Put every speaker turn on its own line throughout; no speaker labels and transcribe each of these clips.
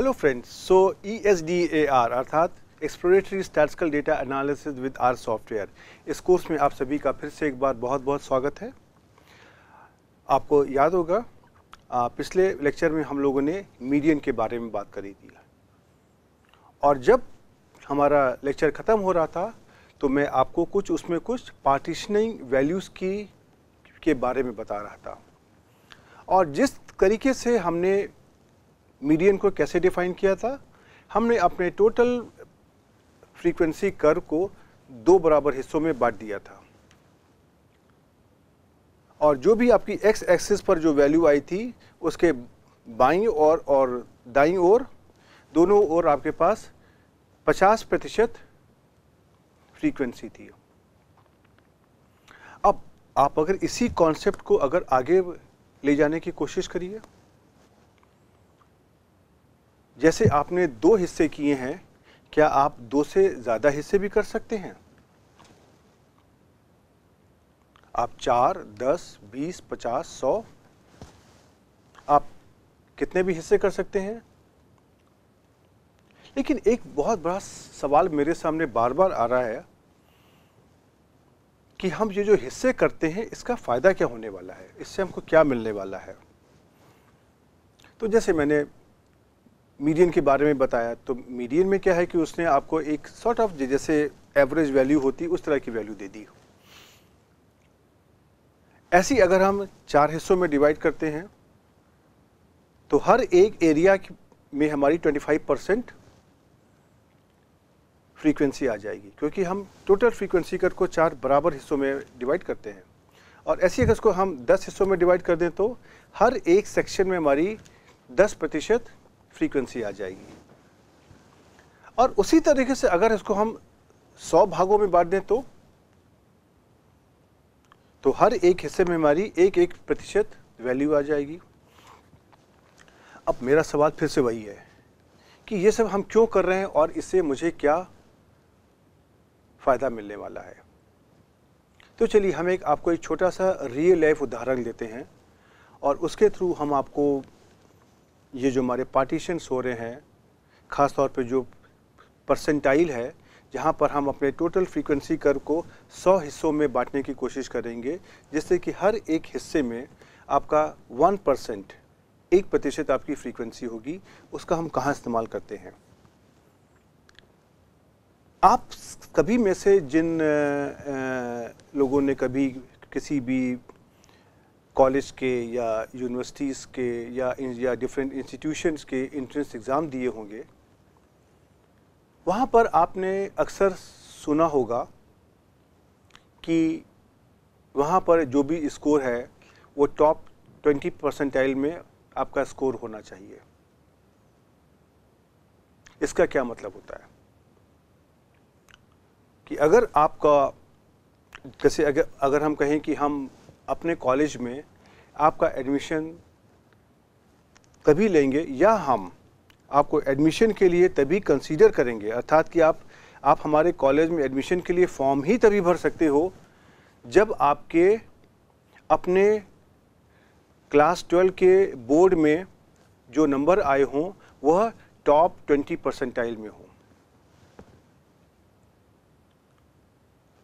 Hello friends so E S D A R अर्थात exploratory statistical data analysis with R software इस course में आप सभी का फिर से एक बार बहुत बहुत स्वागत है आपको याद होगा आ, पिछले लेक्चर में हम लोगों ने मीडियन के बारे में बात करी थी और जब हमारा लेक्चर ख़त्म हो रहा था तो मैं आपको कुछ उसमें कुछ पार्टीशनिंग वैल्यूज़ की के बारे में बता रहा था और जिस तरीके से हमने मीडियन को कैसे डिफाइन किया था हमने अपने टोटल फ्रीक्वेंसी कर को दो बराबर हिस्सों में बांट दिया था और जो भी आपकी एक्स एक्सिस पर जो वैल्यू आई थी उसके बाई और और दाई ओर दोनों ओर आपके पास 50 प्रतिशत फ्रीक्वेंसी थी अब आप अगर इसी कॉन्सेप्ट को अगर आगे ले जाने की कोशिश करिए जैसे आपने दो हिस्से किए हैं क्या आप दो से ज़्यादा हिस्से भी कर सकते हैं आप चार दस बीस पचास सौ आप कितने भी हिस्से कर सकते हैं लेकिन एक बहुत बड़ा सवाल मेरे सामने बार बार आ रहा है कि हम ये जो हिस्से करते हैं इसका फ़ायदा क्या होने वाला है इससे हमको क्या मिलने वाला है तो जैसे मैंने मीडियन के बारे में बताया तो मीडियन में क्या है कि उसने आपको एक सॉर्ट ऑफ जैसे एवरेज वैल्यू होती उस तरह की वैल्यू दे दी ऐसी अगर हम चार हिस्सों में डिवाइड करते हैं तो हर एक एरिया में हमारी 25 परसेंट फ्रीक्वेंसी आ जाएगी क्योंकि हम टोटल फ्रीक्वेंसी कर को चार बराबर हिस्सों में डिवाइड करते हैं और ऐसी अगर इसको हम 10 हिस्सों में डिवाइड कर दें तो हर एक सेक्शन में हमारी 10 प्रतिशत फ्रीक्वेंसी आ जाएगी और उसी तरीके से अगर इसको हम 100 भागों में बांट दें तो तो हर एक हिस्से में हमारी एक एक प्रतिशत वैल्यू आ जाएगी अब मेरा सवाल फिर से वही है कि ये सब हम क्यों कर रहे हैं और इससे मुझे क्या फ़ायदा मिलने वाला है तो चलिए हम एक आपको एक छोटा सा रियल लाइफ उदाहरण लेते हैं और उसके थ्रू हम आपको ये जो हमारे पार्टीशंस हो रहे हैं ख़ास तौर पे जो परसेंटाइल है जहाँ पर हम अपने टोटल फ्रीक्वेंसी कर को 100 हिस्सों में बांटने की कोशिश करेंगे जिससे कि हर एक हिस्से में आपका 1 परसेंट एक प्रतिशत आपकी फ्रीक्वेंसी होगी उसका हम कहाँ इस्तेमाल करते हैं आप कभी में से जिन लोगों ने कभी किसी भी कॉलेज के या यूनिवर्सिटीज़ के या या डिफरेंट इंस्टीट्यूशंस के इंट्रेंस एग्ज़ाम दिए होंगे वहाँ पर आपने अक्सर सुना होगा कि वहाँ पर जो भी स्कोर है वो टॉप ट्वेंटी परसेंटाइल में आपका स्कोर होना चाहिए इसका क्या मतलब होता है कि अगर आपका जैसे अगर अगर हम कहें कि हम अपने कॉलेज में आपका एडमिशन तभी लेंगे या हम आपको एडमिशन के लिए तभी कंसीडर करेंगे अर्थात कि आप आप हमारे कॉलेज में एडमिशन के लिए फॉर्म ही तभी भर सकते हो जब आपके अपने क्लास ट्वेल्व के बोर्ड में जो नंबर आए हों वह टॉप ट्वेंटी परसेंटाइल में हों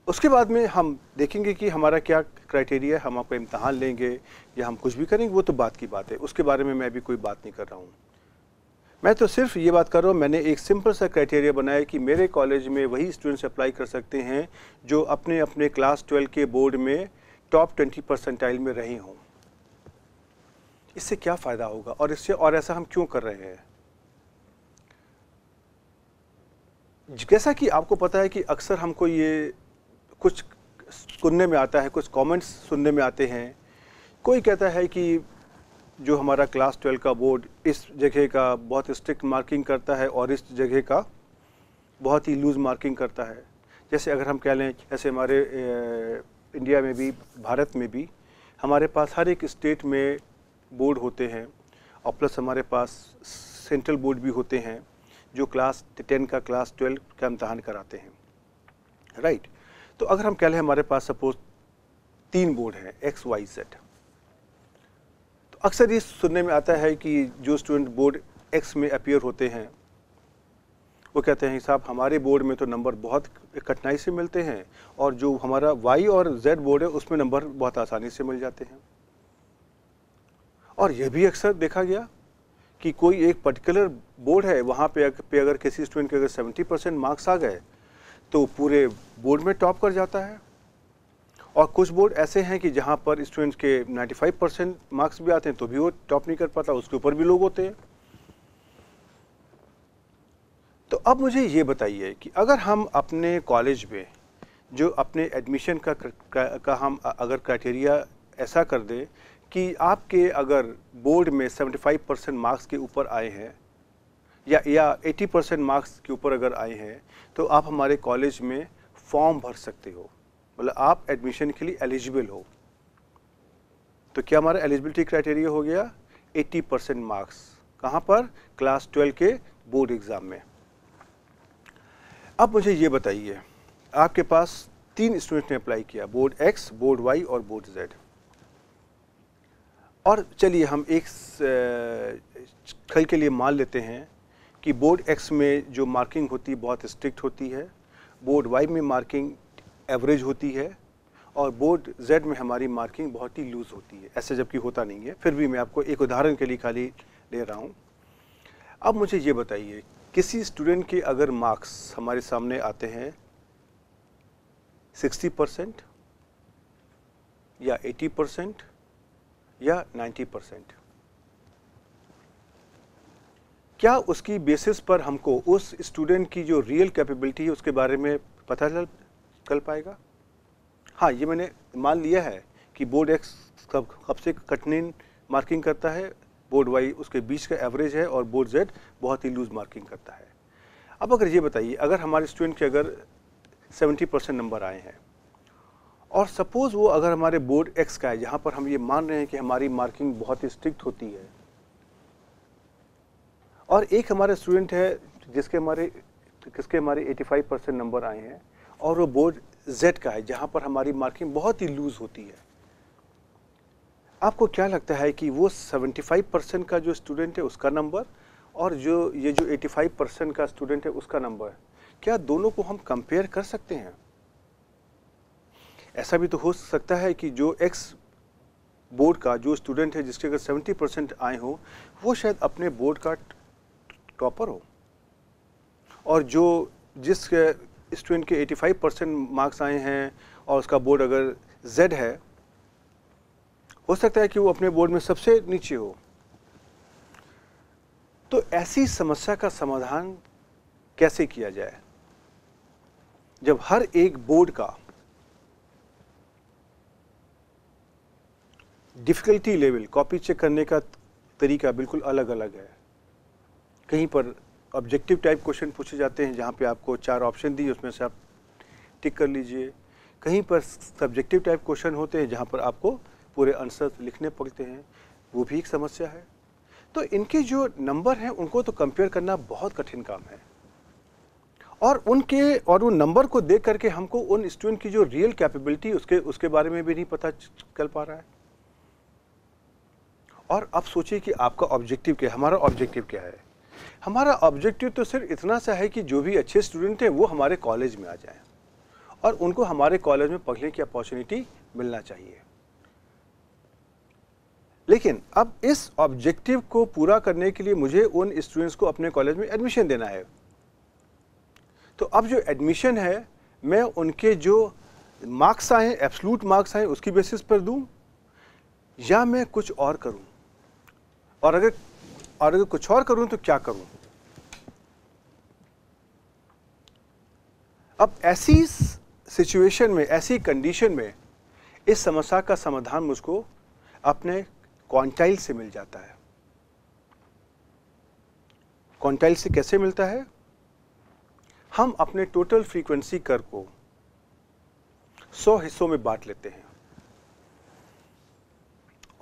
उसके बाद में हम देखेंगे कि हमारा क्या क्राइटेरिया है हम आपका इम्तहान लेंगे या हम कुछ भी करेंगे वो तो बात की बात है उसके बारे में मैं भी कोई बात नहीं कर रहा हूँ मैं तो सिर्फ ये बात कर रहा हूँ मैंने एक सिंपल सा क्राइटेरिया बनाया कि मेरे कॉलेज में वही स्टूडेंट्स अप्लाई कर सकते हैं जो अपने अपने क्लास ट्वेल्व के बोर्ड में टॉप ट्वेंटी परसेंटाइल में रहे हों इससे क्या फ़ायदा होगा और इससे और ऐसा हम क्यों कर रहे हैं जैसा कि आपको पता है कि अक्सर हमको ये कुछ सुनने में आता है कुछ कमेंट्स सुनने में आते हैं कोई कहता है कि जो हमारा क्लास ट्वेल्व का बोर्ड इस जगह का बहुत स्ट्रिक्ट मार्किंग करता है और इस जगह का बहुत ही लूज़ मार्किंग करता है जैसे अगर हम कह लें जैसे हमारे इंडिया में भी भारत में भी हमारे पास हर एक स्टेट में बोर्ड होते हैं और प्लस हमारे पास सेंट्रल बोर्ड भी होते हैं जो क्लास टेन का क्लास ट्वेल्व का इम्तहान कराते हैं राइट तो अगर हम कह लें हमारे पास सपोज तीन बोर्ड हैं एक्स वाई जेड तो अक्सर ये सुनने में आता है कि जो स्टूडेंट बोर्ड एक्स में अपियर होते हैं वो कहते हैं साहब हमारे बोर्ड में तो नंबर बहुत कठिनाई से मिलते हैं और जो हमारा वाई और जेड बोर्ड है उसमें नंबर बहुत आसानी से मिल जाते हैं और यह भी अक्सर देखा गया कि कोई एक पर्टिकुलर बोर्ड है वहाँ पे, अगर किसी स्टूडेंट के अगर 70 परसेंट मार्क्स आ गए तो पूरे बोर्ड में टॉप कर जाता है और कुछ बोर्ड ऐसे हैं कि जहाँ पर स्टूडेंट्स के 95 परसेंट मार्क्स भी आते हैं तो भी वो टॉप नहीं कर पाता उसके ऊपर भी लोग होते हैं तो अब मुझे ये बताइए कि अगर हम अपने कॉलेज में जो अपने एडमिशन का, का का हम अगर क्राइटेरिया ऐसा कर दें कि आपके अगर बोर्ड में 75 परसेंट मार्क्स के ऊपर आए हैं या या 80 परसेंट मार्क्स के ऊपर अगर आए हैं तो आप हमारे कॉलेज में फॉर्म भर सकते हो मतलब आप एडमिशन के लिए एलिजिबल हो तो क्या हमारा एलिजिबिलिटी क्राइटेरिया हो गया 80 परसेंट मार्क्स कहाँ पर क्लास ट्वेल्व के बोर्ड एग्ज़ाम में अब मुझे ये बताइए आपके पास तीन स्टूडेंट ने अप्लाई किया बोर्ड एक्स बोर्ड वाई और बोर्ड जेड और चलिए हम एक खल के लिए मान लेते हैं कि बोर्ड एक्स में जो मार्किंग होती है बहुत स्ट्रिक्ट होती है बोर्ड वाई में मार्किंग एवरेज होती है और बोर्ड जेड में हमारी मार्किंग बहुत ही लूज़ होती है ऐसे जबकि होता नहीं है फिर भी मैं आपको एक उदाहरण के लिए खाली ले रहा हूँ अब मुझे ये बताइए किसी स्टूडेंट के अगर मार्क्स हमारे सामने आते हैं 60 परसेंट या 80 परसेंट या 90 परसेंट क्या उसकी बेसिस पर हमको उस स्टूडेंट की जो रियल कैपेबिलिटी है उसके बारे में पता चल चल पाएगा हाँ ये मैंने मान लिया है कि बोर्ड एक्स कब कब से कठिन मार्किंग करता है बोर्ड वाई उसके बीच का एवरेज है और बोर्ड जेड बहुत ही लूज मार्किंग करता है अब अगर ये बताइए अगर हमारे स्टूडेंट के अगर 70 परसेंट नंबर आए हैं और सपोज़ वो अगर हमारे बोर्ड एक्स का है जहाँ पर हम ये मान रहे हैं कि हमारी मार्किंग बहुत ही स्ट्रिक्ट होती है और एक हमारे स्टूडेंट है जिसके हमारे किसके हमारे 85 परसेंट नंबर आए हैं और वो बोर्ड जेड का है जहाँ पर हमारी मार्किंग बहुत ही लूज़ होती है आपको क्या लगता है कि वो 75 परसेंट का जो स्टूडेंट है उसका नंबर और जो ये जो 85 परसेंट का स्टूडेंट है उसका नंबर क्या दोनों को हम कंपेयर कर सकते हैं ऐसा भी तो हो सकता है कि जो एक्स बोर्ड का जो स्टूडेंट है जिसके अगर 70 परसेंट आए हों वो शायद अपने बोर्ड का टॉपर हो और जो जिस स्टूडेंट के 85 परसेंट मार्क्स आए हैं और उसका बोर्ड अगर जेड है हो सकता है कि वो अपने बोर्ड में सबसे नीचे हो तो ऐसी समस्या का समाधान कैसे किया जाए जब हर एक बोर्ड का डिफ़िकल्टी लेवल कॉपी चेक करने का तरीका बिल्कुल अलग अलग है कहीं पर ऑब्जेक्टिव टाइप क्वेश्चन पूछे जाते हैं जहाँ पे आपको चार ऑप्शन दिए उसमें से आप टिक कर लीजिए कहीं पर सब्जेक्टिव टाइप क्वेश्चन होते हैं जहाँ पर आपको पूरे आंसर लिखने पड़ते हैं वो भी एक समस्या है तो इनके जो नंबर हैं उनको तो कंपेयर करना बहुत कठिन काम है और उनके और उन नंबर को देख करके हमको उन स्टूडेंट की जो रियल कैपेबिलिटी उसके उसके बारे में भी नहीं पता चल पा रहा है और अब सोचिए कि आपका ऑब्जेक्टिव क्या है हमारा ऑब्जेक्टिव क्या है हमारा ऑब्जेक्टिव तो सिर्फ इतना सा है कि जो भी अच्छे स्टूडेंट हैं वो हमारे कॉलेज में आ जाएं और उनको हमारे कॉलेज में पढ़ने की अपॉर्चुनिटी मिलना चाहिए लेकिन अब इस ऑब्जेक्टिव को पूरा करने के लिए मुझे उन स्टूडेंट्स को अपने कॉलेज में एडमिशन देना है तो अब जो एडमिशन है मैं उनके जो मार्क्स आए एब्सलूट मार्क्स आए उसकी बेसिस पर दूं या मैं कुछ और करूं और अगर और अगर कुछ और करूं तो क्या करूं अब ऐसी सिचुएशन में ऐसी कंडीशन में इस समस्या का समाधान मुझको अपने क्वांटाइल से मिल जाता है क्वांटाइल से कैसे मिलता है हम अपने टोटल फ्रीक्वेंसी कर को 100 हिस्सों में बांट लेते हैं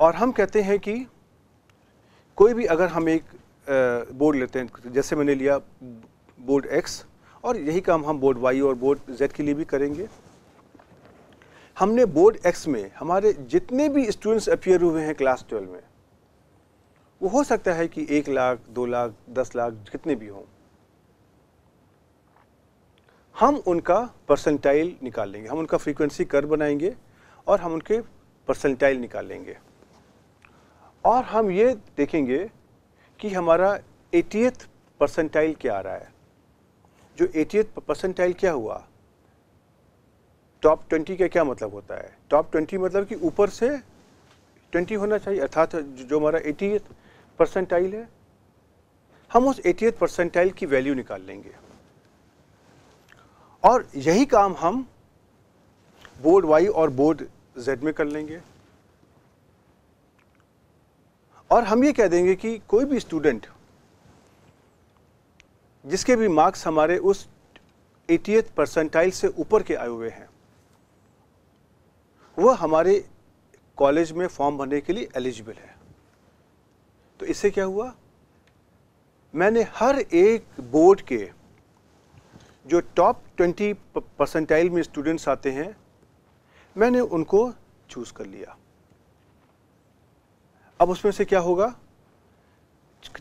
और हम कहते हैं कि कोई भी अगर हम एक बोर्ड लेते हैं जैसे मैंने लिया बोर्ड एक्स और यही काम हम बोर्ड वाई और बोर्ड जेड के लिए भी करेंगे हमने बोर्ड एक्स में हमारे जितने भी स्टूडेंट्स अपियर हुए हैं क्लास ट्वेल्व में वो हो सकता है कि एक लाख दो लाख दस लाख कितने भी हों हम उनका परसेंटाइल लेंगे हम उनका फ्रीक्वेंसी कर बनाएंगे और हम उनके परसेंटाइल निकालेंगे और हम ये देखेंगे कि हमारा एटीएथ परसेंटाइल क्या आ रहा है जो एटी परसेंटाइल क्या हुआ टॉप ट्वेंटी का क्या मतलब होता है टॉप ट्वेंटी मतलब कि ऊपर से ट्वेंटी होना चाहिए अर्थात जो हमारा एटी परसेंटाइल है हम उस एटी परसेंटाइल की वैल्यू निकाल लेंगे और यही काम हम बोर्ड वाई और बोर्ड जेड में कर लेंगे और हम ये कह देंगे कि कोई भी स्टूडेंट जिसके भी मार्क्स हमारे उस एटी परसेंटाइल से ऊपर के आए हुए हैं वह हमारे कॉलेज में फॉर्म भरने के लिए एलिजिबल है तो इससे क्या हुआ मैंने हर एक बोर्ड के जो टॉप ट्वेंटी परसेंटाइल में स्टूडेंट्स आते हैं मैंने उनको चूज़ कर लिया अब उसमें से क्या होगा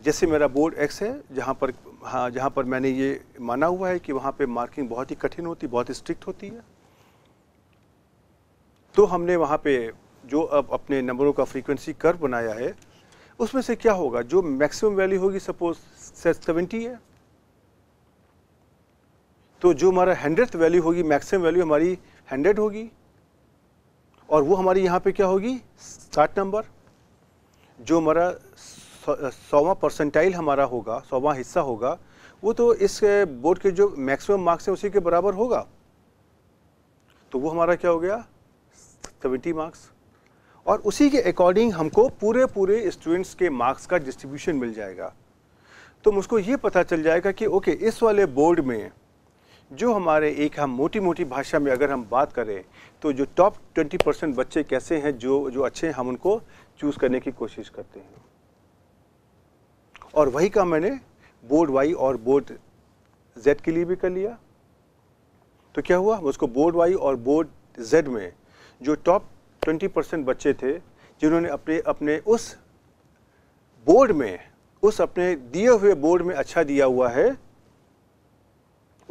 जैसे मेरा बोर्ड एक्स है जहाँ पर हाँ जहाँ पर मैंने ये माना हुआ है कि वहाँ पे मार्किंग बहुत ही कठिन होती बहुत स्ट्रिक्ट होती है तो हमने वहाँ पे जो अब अपने नंबरों का फ्रीक्वेंसी कर्व बनाया है उसमें से क्या होगा जो मैक्सिमम वैल्यू होगी सपोज सेवेंटी है तो जो हमारा हंड्रेड वैल्यू होगी मैक्सिमम वैल्यू हमारी हंड्रेड होगी और वो हमारी यहाँ पे क्या होगी साठ नंबर जो हमारा सौवा परसेंटाइल हमारा होगा सौवा हिस्सा होगा वो तो इस बोर्ड के जो मैक्सिमम मार्क्स हैं उसी के बराबर होगा तो वो हमारा क्या हो गया सेवेंटी मार्क्स और उसी के अकॉर्डिंग हमको पूरे पूरे स्टूडेंट्स के मार्क्स का डिस्ट्रीब्यूशन मिल जाएगा तो मुझको ये पता चल जाएगा कि ओके इस वाले बोर्ड में जो हमारे एक हम मोटी मोटी भाषा में अगर हम बात करें तो जो टॉप ट्वेंटी परसेंट बच्चे कैसे हैं जो जो अच्छे हैं हम उनको चूज़ करने की कोशिश करते हैं और वही काम मैंने बोर्ड वाई और बोर्ड जेड के लिए भी कर लिया तो क्या हुआ उसको बोर्ड वाई और बोर्ड जेड में जो टॉप 20 परसेंट बच्चे थे जिन्होंने अपने अपने उस बोर्ड में उस अपने दिए हुए बोर्ड में अच्छा दिया हुआ है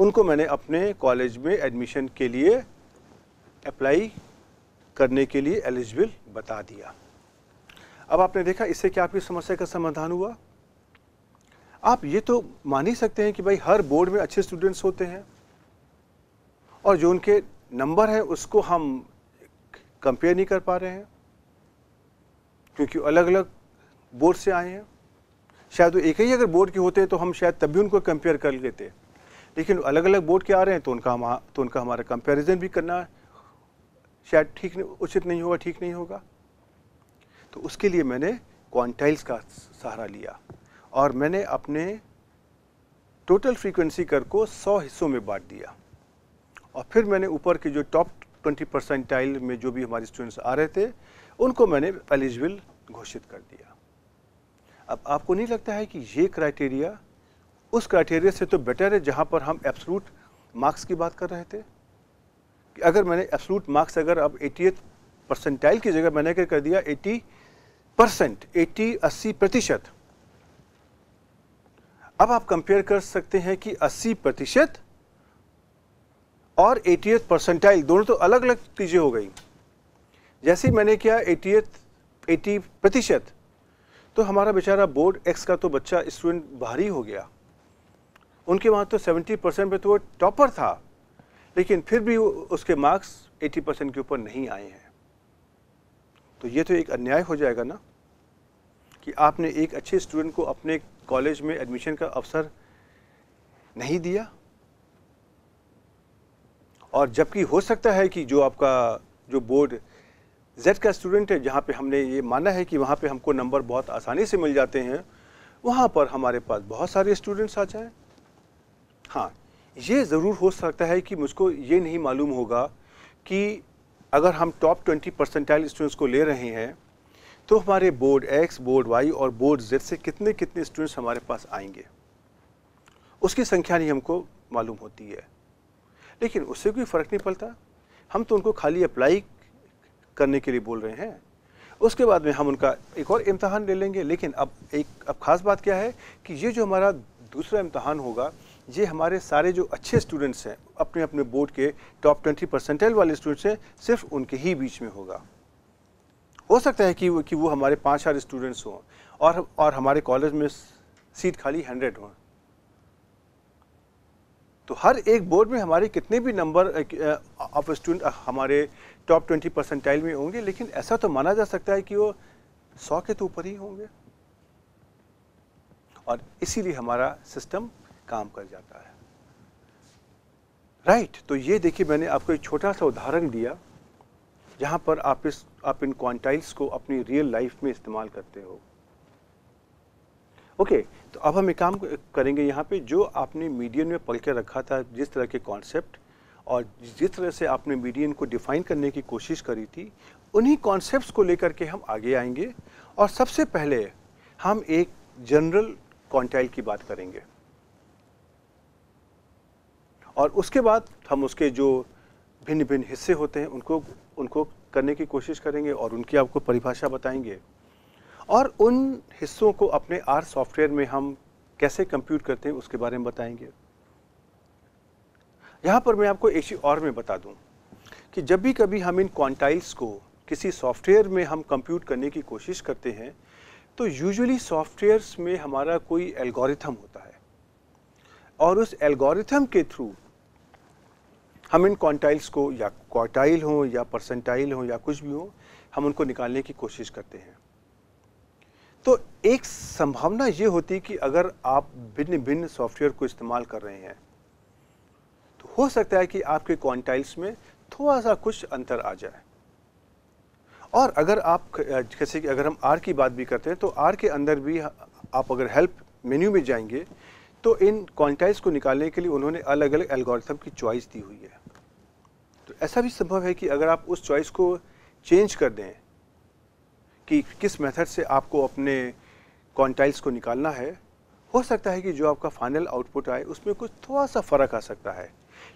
उनको मैंने अपने कॉलेज में एडमिशन के लिए अप्लाई करने के लिए एलिजिबल बता दिया अब आपने देखा इससे क्या आपकी समस्या का समाधान हुआ आप ये तो मान ही सकते हैं कि भाई हर बोर्ड में अच्छे स्टूडेंट्स होते हैं और जो उनके नंबर हैं उसको हम कंपेयर नहीं कर पा रहे हैं क्योंकि अलग अलग बोर्ड से आए हैं शायद वो एक ही अगर बोर्ड के होते तो हम शायद तब भी उनको कंपेयर कर लेते लेकिन अलग अलग बोर्ड के आ रहे हैं तो उनका हम तो उनका हमारा कंपेरिज़न भी करना शायद ठीक उचित नहीं होगा ठीक नहीं होगा तो उसके लिए मैंने क्वांटाइल्स का सहारा लिया और मैंने अपने टोटल फ्रीक्वेंसी कर को 100 हिस्सों में बांट दिया और फिर मैंने ऊपर के जो टॉप 20 परसेंटाइल में जो भी हमारे स्टूडेंट्स आ रहे थे उनको मैंने एलिजिबल घोषित कर दिया अब आपको नहीं लगता है कि ये क्राइटेरिया उस क्राइटेरिया से तो बेटर है जहाँ पर हम एब्सलूट मार्क्स की बात कर रहे थे कि अगर मैंने एब्सलूट मार्क्स अगर अब एटी परसेंटाइल की जगह मैंने क्या कर दिया एटी परसेंट एटी अस्सी प्रतिशत अब आप कंपेयर कर सकते हैं कि 80 प्रतिशत और एटी परसेंटाइल दोनों तो अलग अलग चीज़ें हो गई जैसे ही मैंने किया एटी एटी प्रतिशत तो हमारा बेचारा बोर्ड एक्स का तो बच्चा स्टूडेंट भारी हो गया उनके वहाँ तो 70 परसेंट पे तो वो टॉपर था लेकिन फिर भी उसके मार्क्स 80 परसेंट के ऊपर नहीं आए हैं तो ये तो एक अन्याय हो जाएगा ना कि आपने एक अच्छे स्टूडेंट को अपने कॉलेज में एडमिशन का अवसर नहीं दिया और जबकि हो सकता है कि जो आपका जो बोर्ड जेड का स्टूडेंट है जहाँ पे हमने ये माना है कि वहाँ पे हमको नंबर बहुत आसानी से मिल जाते हैं वहाँ पर हमारे पास बहुत सारे स्टूडेंट्स आ जाए हाँ ये ज़रूर हो सकता है कि मुझको ये नहीं मालूम होगा कि अगर हम टॉप ट्वेंटी परसेंटाइल स्टूडेंट्स को ले रहे हैं तो हमारे बोर्ड एक्स बोर्ड वाई और बोर्ड जेड से कितने कितने स्टूडेंट्स हमारे पास आएंगे उसकी संख्या नहीं हमको मालूम होती है लेकिन उससे कोई फ़र्क नहीं पड़ता हम तो उनको खाली अप्लाई करने के लिए बोल रहे हैं उसके बाद में हम उनका एक और इम्तहान ले लेंगे लेकिन अब एक अब ख़ास बात क्या है कि ये जो हमारा दूसरा इम्तहान होगा ये हमारे सारे जो अच्छे स्टूडेंट्स हैं अपने अपने बोर्ड के टॉप ट्वेंटी परसेंटेज वाले स्टूडेंट्स हैं सिर्फ उनके ही बीच में होगा हो सकता है कि वो कि वो हमारे पाँच चार स्टूडेंट्स हों और और हमारे कॉलेज में सीट खाली हंड्रेड हों तो हर एक बोर्ड में हमारे कितने भी नंबर ऑफ स्टूडेंट हमारे टॉप ट्वेंटी परसेंटाइल में होंगे लेकिन ऐसा तो माना जा सकता है कि वो सौ के तो ऊपर ही होंगे और इसीलिए हमारा सिस्टम काम कर जाता है राइट right, तो ये देखिए मैंने आपको एक छोटा सा उदाहरण दिया जहाँ पर आप इस आप इन क्वांटाइल्स को अपनी रियल लाइफ में इस्तेमाल करते हो ओके okay, तो अब हम एक काम करेंगे यहाँ पे जो आपने मीडियन में पढ़ के रखा था जिस तरह के कॉन्सेप्ट और जिस तरह से आपने मीडियन को डिफ़ाइन करने की कोशिश करी थी उन्हीं कॉन्सेप्ट्स को लेकर के हम आगे आएंगे और सबसे पहले हम एक जनरल क्वांटाइल की बात करेंगे और उसके बाद हम उसके जो भिन्न भिन्न हिस्से होते हैं उनको उनको करने की कोशिश करेंगे और उनकी आपको परिभाषा बताएंगे और उन हिस्सों को अपने आर सॉफ्टवेयर में हम कैसे कंप्यूट करते हैं उसके बारे में बताएंगे यहाँ पर मैं आपको एक चीज़ और में बता दूँ कि जब भी कभी हम इन क्वांटाइल्स को किसी सॉफ्टवेयर में हम कंप्यूट करने की कोशिश करते हैं तो यूजुअली सॉफ्टवेयर्स में हमारा कोई एल्गोरिथम होता है और उस एल्गोरिथम के थ्रू हम इन क्वांटाइल्स को या क्वार्टाइल हों या परसेंटाइल हो या कुछ भी हो हम उनको निकालने की कोशिश करते हैं तो एक संभावना ये होती कि अगर आप भिन्न भिन्न सॉफ्टवेयर को इस्तेमाल कर रहे हैं तो हो सकता है कि आपके क्वांटाइल्स में थोड़ा सा कुछ अंतर आ जाए और अगर आप जैसे कि अगर हम आर की बात भी करते हैं तो आर के अंदर भी आप अगर हेल्प मेन्यू में जाएंगे तो इन क्वांटाइल्स को निकालने के लिए उन्होंने अलग अलग एल्गोरिथम की चॉइस दी हुई है ऐसा भी संभव है कि अगर आप उस चॉइस को चेंज कर दें कि किस मेथड से आपको अपने क्वांटाइल्स को निकालना है हो सकता है कि जो आपका फाइनल आउटपुट आए उसमें कुछ थोड़ा सा फ़र्क आ सकता है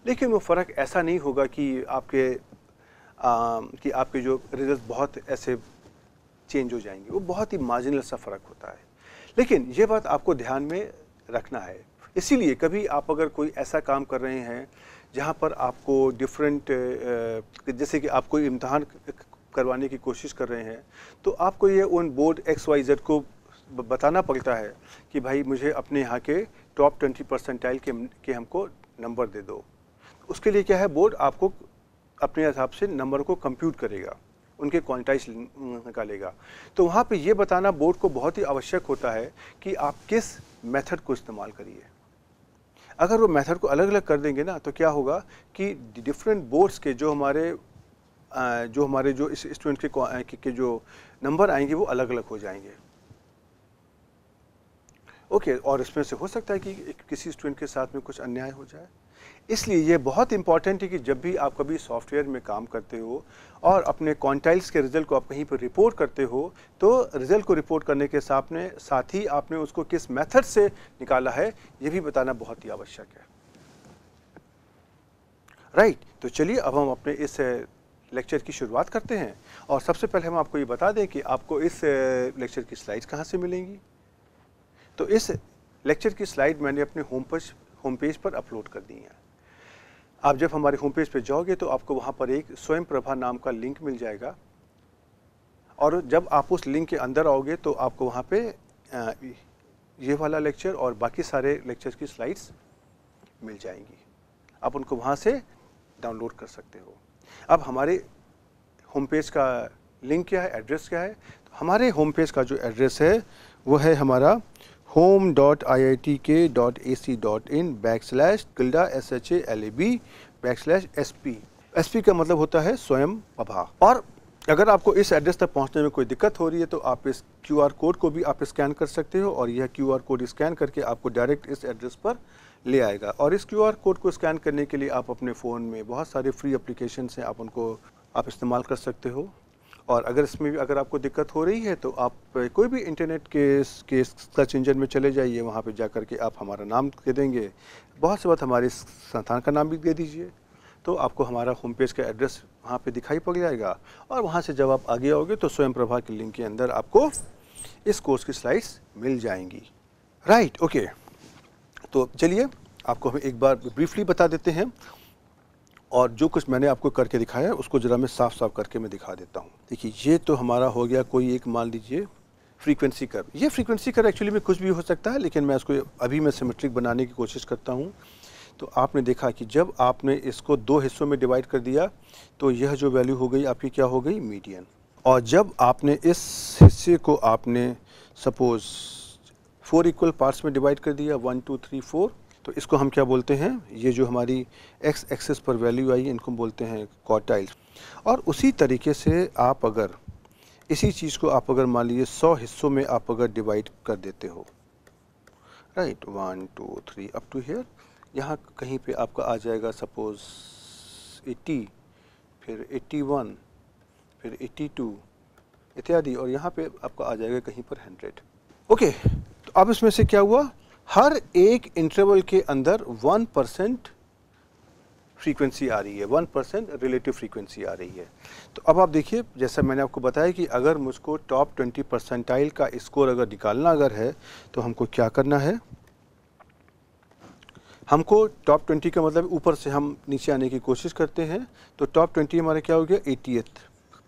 लेकिन वो फ़र्क ऐसा नहीं होगा कि आपके आ, कि आपके जो रिजल्ट बहुत ऐसे चेंज हो जाएंगे वो बहुत ही मार्जिनल सा फ़र्क होता है लेकिन ये बात आपको ध्यान में रखना है इसीलिए कभी आप अगर कोई ऐसा काम कर रहे हैं जहाँ पर आपको डिफरेंट जैसे कि आपको इम्तहान करवाने की कोशिश कर रहे हैं तो आपको ये उन बोर्ड एक्स वाई जेड को बताना पड़ता है कि भाई मुझे अपने यहाँ के टॉप ट्वेंटी परसेंटाइल के, के हमको नंबर दे दो उसके लिए क्या है बोर्ड आपको अपने हिसाब से नंबर को कंप्यूट करेगा उनके क्वान्टाइज निकालेगा तो वहाँ पे ये बताना बोर्ड को बहुत ही आवश्यक होता है कि आप किस मेथड को इस्तेमाल करिए अगर वो मेथड को अलग अलग कर देंगे ना तो क्या होगा कि डिफरेंट बोर्ड्स के जो हमारे जो हमारे जो इस स्टूडेंट के, के जो नंबर आएंगे वो अलग अलग हो जाएंगे ओके okay, और इसमें से हो सकता है कि किसी स्टूडेंट के साथ में कुछ अन्याय हो जाए इसलिए ये बहुत इंपॉर्टेंट है कि जब भी आप कभी सॉफ्टवेयर में काम करते हो और अपने क्वांटाइल्स के रिजल्ट को आप कहीं पर रिपोर्ट करते हो तो रिजल्ट को रिपोर्ट करने के साथ में साथ ही आपने उसको किस मेथड से निकाला है ये भी बताना बहुत ही आवश्यक है राइट right, तो चलिए अब हम अपने इस लेक्चर की शुरुआत करते हैं और सबसे पहले हम आपको ये बता दें कि आपको इस लेक्चर की स्लाइड कहाँ से मिलेंगी तो इस लेक्चर की स्लाइड मैंने अपने होम पर होम पेज पर अपलोड कर दी हैं आप जब हमारे होम पेज पर जाओगे तो आपको वहाँ पर एक स्वयं प्रभा नाम का लिंक मिल जाएगा और जब आप उस लिंक के अंदर आओगे तो आपको वहाँ पे ये वाला लेक्चर और बाकी सारे लेक्चर की स्लाइड्स मिल जाएंगी आप उनको वहाँ से डाउनलोड कर सकते हो अब हमारे होम पेज का लिंक क्या है एड्रेस क्या है तो हमारे होम पेज का जो एड्रेस है वो है हमारा home dot I I T K dot A C dot in backslash tilde S H L A B backslash S P S P का मतलब होता है स्वयं अभा और अगर आपको इस एड्रेस तक पहुंचने में कोई दिक्कत हो रही है तो आप इस क्यू आर कोड को भी आप स्कैन कर सकते हो और यह क्यू आर कोड स्कैन करके आपको डायरेक्ट इस एड्रेस पर ले आएगा और इस क्यू आर कोड को स्कैन करने के लिए आप अपने फ़ोन में बहुत सारे फ्री एप्लीकेशन हैं आप उनको आप इस्तेमाल कर सकते हो और अगर इसमें भी अगर आपको दिक्कत हो रही है तो आप कोई भी इंटरनेट के के सर्च इंजन में चले जाइए वहाँ पे जा कर के आप हमारा नाम दे देंगे बहुत से बात हमारे संस्थान का नाम भी दे दीजिए तो आपको हमारा होम पेज का एड्रेस वहाँ पे दिखाई पड़ जाएगा और वहाँ से जब आप आगे आओगे तो स्वयं प्रभा के लिंक के अंदर आपको इस कोर्स की स्लाइड्स मिल जाएंगी राइट ओके तो चलिए आपको हम एक बार ब्रीफली बता देते हैं और जो कुछ मैंने आपको करके दिखाया है उसको ज़रा मैं साफ साफ करके मैं दिखा देता हूँ देखिए ये तो हमारा हो गया कोई एक मान लीजिए फ्रीक्वेंसी कर ये फ्रीक्वेंसी कर एक्चुअली में कुछ भी हो सकता है लेकिन मैं इसको अभी मैं सिमेट्रिक बनाने की कोशिश करता हूँ तो आपने देखा कि जब आपने इसको दो हिस्सों में डिवाइड कर दिया तो यह जो वैल्यू हो गई आपकी क्या हो गई मीडियन और जब आपने इस हिस्से को आपने सपोज़ फोर इक्वल पार्ट्स में डिवाइड कर दिया वन टू थ्री फोर तो इसको हम क्या बोलते हैं ये जो हमारी एक्स एक्सेस पर वैल्यू आई इनको बोलते हैं कॉटाइल्स और उसी तरीके से आप अगर इसी चीज़ को आप अगर मान लीजिए सौ हिस्सों में आप अगर डिवाइड कर देते हो right one two three up to here यहाँ कहीं पे आपका आ जाएगा सपोज़ एट्टी फिर एट्टी वन फिर एट्टी टू इत्यादि और यहाँ पे आपका आ जाएगा कहीं पर हंड्रेड ओके okay, तो अब इसमें से क्या हुआ हर एक इंटरवल के अंदर वन परसेंट फ्रीक्वेंसी आ रही है वन परसेंट रिलेटिव फ्रीक्वेंसी आ रही है तो अब आप देखिए जैसा मैंने आपको बताया कि अगर मुझको टॉप ट्वेंटी परसेंटाइल का स्कोर अगर निकालना अगर है तो हमको क्या करना है हमको टॉप ट्वेंटी का मतलब ऊपर से हम नीचे आने की कोशिश करते हैं तो टॉप ट्वेंटी हमारा क्या हो गया एटी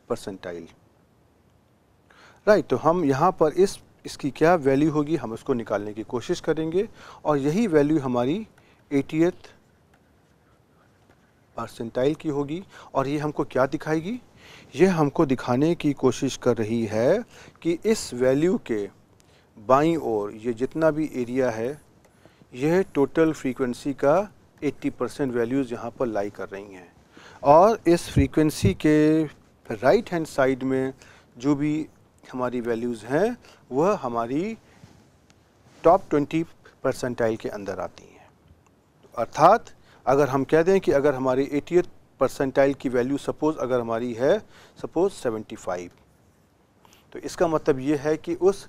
परसेंटाइल राइट तो हम यहाँ पर इस इसकी क्या वैल्यू होगी हम उसको निकालने की कोशिश करेंगे और यही वैल्यू हमारी एटीएथ परसेंटाइल की होगी और ये हमको क्या दिखाएगी ये हमको दिखाने की कोशिश कर रही है कि इस वैल्यू के बाई और ये जितना भी एरिया है यह टोटल फ्रीक्वेंसी का 80 परसेंट वैल्यूज़ यहाँ पर लाई कर रही हैं और इस फ्रीक्वेंसी के राइट हैंड साइड में जो भी हमारी वैल्यूज़ हैं वह हमारी टॉप ट्वेंटी परसेंटाइल के अंदर आती हैं अर्थात अगर हम कह दें कि अगर हमारी एटी परसेंटाइल की वैल्यू सपोज़ अगर हमारी है सपोज़ सेवेंटी फाइव तो इसका मतलब ये है कि उस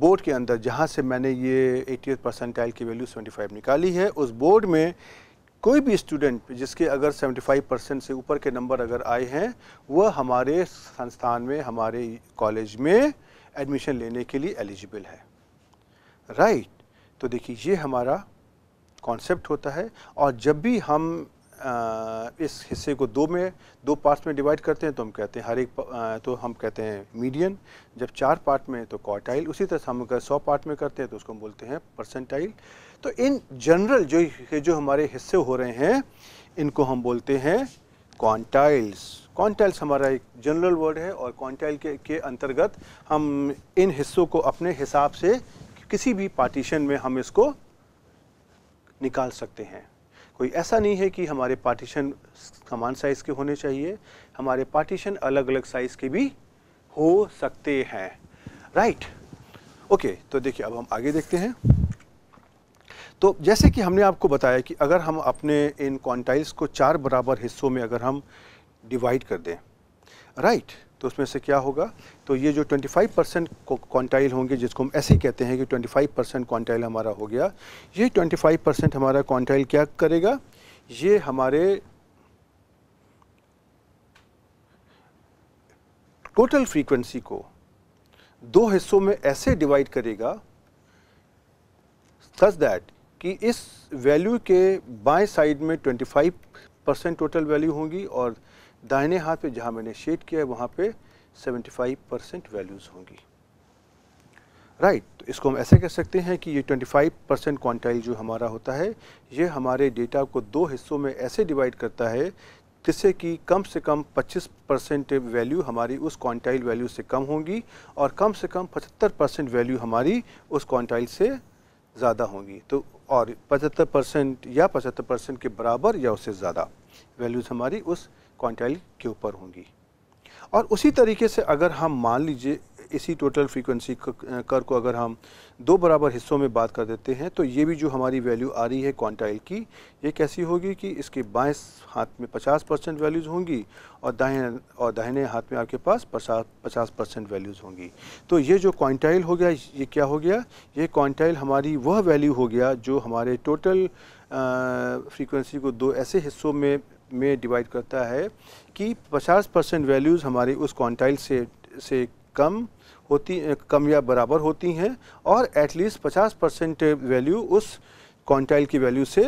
बोर्ड के अंदर जहाँ से मैंने ये एटी परसेंटाइल की वैल्यू सेवेंटी फाइव निकाली है उस बोर्ड में कोई भी स्टूडेंट जिसके अगर 75 परसेंट से ऊपर के नंबर अगर आए हैं वह हमारे संस्थान में हमारे कॉलेज में एडमिशन लेने के लिए एलिजिबल है राइट right. तो देखिए ये हमारा कॉन्सेप्ट होता है और जब भी हम आ, इस हिस्से को दो में दो पार्ट्स में डिवाइड करते हैं तो हम कहते हैं हर एक आ, तो हम कहते हैं मीडियन जब चार पार्ट में तो क्वार्टाइल उसी तरह हम अगर सौ पार्ट में करते हैं तो उसको हम बोलते हैं परसेंटाइल तो इन जनरल जो जो हमारे हिस्से हो रहे हैं इनको हम बोलते हैं क्वांटाइल्स क्वांटाइल्स हमारा एक जनरल वर्ड है और क्वांटाइल के, के अंतर्गत हम इन हिस्सों को अपने हिसाब से किसी भी पार्टीशन में हम इसको निकाल सकते हैं कोई ऐसा नहीं है कि हमारे पार्टीशन समान साइज़ के होने चाहिए हमारे पार्टीशन अलग अलग साइज़ के भी हो सकते हैं राइट right. ओके okay, तो देखिए अब हम आगे देखते हैं तो जैसे कि हमने आपको बताया कि अगर हम अपने इन क्वांटाइल्स को चार बराबर हिस्सों में अगर हम डिवाइड कर दें राइट तो उसमें से क्या होगा तो ये जो 25 परसेंट क्वांटाइल होंगे जिसको हम ऐसे ही कहते हैं कि 25 परसेंट क्वांटाइल हमारा हो गया ये 25 परसेंट हमारा क्वांटाइल क्या करेगा ये हमारे टोटल फ्रीक्वेंसी को दो हिस्सों में ऐसे डिवाइड करेगा सच दैट कि इस वैल्यू के बाएं साइड में 25 परसेंट टोटल वैल्यू होंगी और दाहिने हाथ पे जहाँ मैंने शेड किया है वहाँ पे 75 परसेंट वैल्यूज़ होंगी राइट right, तो इसको हम ऐसे कह सकते हैं कि ये 25 परसेंट क्वांटाइल जो हमारा होता है ये हमारे डेटा को दो हिस्सों में ऐसे डिवाइड करता है जिससे कि कम से कम 25 परसेंट वैल्यू हमारी उस क्वांटाइल वैल्यू से कम होंगी और कम से कम 75 परसेंट वैल्यू हमारी उस क्वांटाइल से ज़्यादा होंगी तो और 75 परसेंट या 75 परसेंट के बराबर या उससे ज़्यादा वैल्यूज़ हमारी उस क्वांटाइल के ऊपर होंगी और उसी तरीके से अगर हम मान लीजिए इसी टोटल फ्रीक्वेंसी कर को अगर हम दो बराबर हिस्सों में बात कर देते हैं तो ये भी जो हमारी वैल्यू आ रही है क्वांटाइल की ये कैसी होगी कि इसके बाएं हाथ में 50 परसेंट वैल्यूज़ होंगी और दाहिने और दाहिने हाथ में आपके पास पचास परसेंट वैल्यूज़ होंगी तो ये जो क्वांटाइल हो गया ये क्या हो गया ये क्वांटाइल हमारी वह वैल्यू हो गया जो हमारे टोटल फ्रीक्वेंसी को दो ऐसे हिस्सों में में डिवाइड करता है कि 50 परसेंट वैल्यूज़ हमारे उस क्वांटाइल से से कम होती कम या बराबर होती हैं और एटलीस्ट 50 परसेंट वैल्यू उस क्वांटाइल की वैल्यू से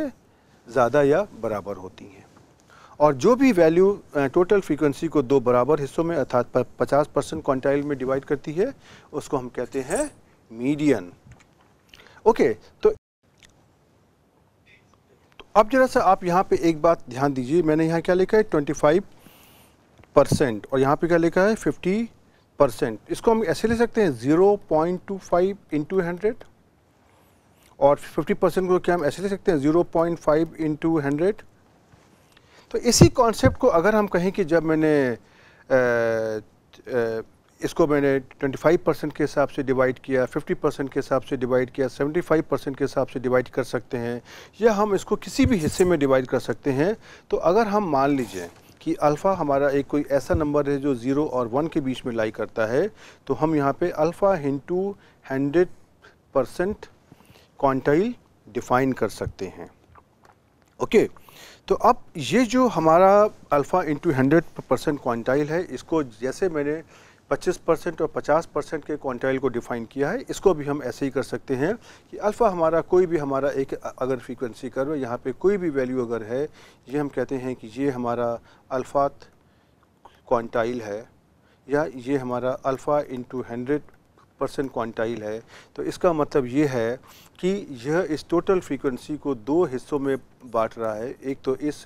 ज़्यादा या बराबर होती हैं और जो भी वैल्यू टोटल फ्रीक्वेंसी को दो बराबर हिस्सों में अर्थात 50 परसेंट क्वांटाइल में डिवाइड करती है उसको हम कहते हैं मीडियन ओके तो अब जरा सा आप यहाँ पे एक बात ध्यान दीजिए मैंने यहाँ क्या लिखा है 25 परसेंट और यहाँ पे क्या लिखा है फिफ्टी परसेंट इसको हम ऐसे ले सकते हैं zero point two five into hundred और फिफ्टी परसेंट को क्या हम ऐसे ले सकते हैं zero point five into hundred तो इसी कॉन्सेप्ट को अगर हम कहें कि जब मैंने आ, आ, इसको मैंने 25 परसेंट के हिसाब से डिवाइड किया 50 परसेंट के हिसाब से डिवाइड किया 75 परसेंट के हिसाब से डिवाइड कर सकते हैं या हम इसको किसी भी हिस्से में डिवाइड कर सकते हैं तो अगर हम मान लीजिए कि अल्फ़ा हमारा एक कोई ऐसा नंबर है जो ज़ीरो और वन के बीच में लाई करता है तो हम यहाँ पे alpha into hundred percent quantile define कर सकते हैं ओके तो अब ये जो हमारा alpha into hundred percent quantile है इसको जैसे मैंने 25 परसेंट और 50 परसेंट के क्वांटाइल को डिफाइन किया है इसको भी हम ऐसे ही कर सकते हैं कि अल्फ़ा हमारा कोई भी हमारा एक अगर फ्रीक्वेंसी कर्व यहाँ पे कोई भी वैल्यू अगर है ये हम कहते हैं कि ये हमारा अल्फ़ा क्वांटाइल है या ये हमारा alpha into hundred percent quantile है तो इसका मतलब ये है कि यह इस टोटल फ्रीक्वेंसी को दो हिस्सों में बांट रहा है एक तो इस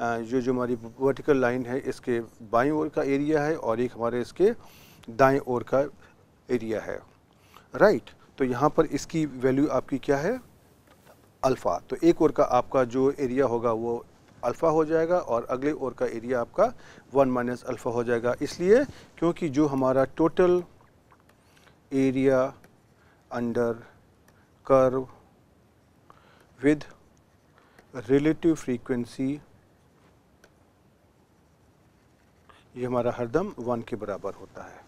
जो जो हमारी वर्टिकल लाइन है इसके बाईं ओर का एरिया है और एक हमारे इसके दाएं ओर का एरिया है राइट तो यहाँ पर इसकी वैल्यू आपकी क्या है अल्फ़ा तो एक ओर का आपका जो एरिया होगा वो अल्फ़ा हो जाएगा और अगले ओर का एरिया आपका वन माइनस अल्फ़ा हो जाएगा इसलिए क्योंकि जो हमारा total area under curve with relative frequency ये हमारा हरदम वन के बराबर होता है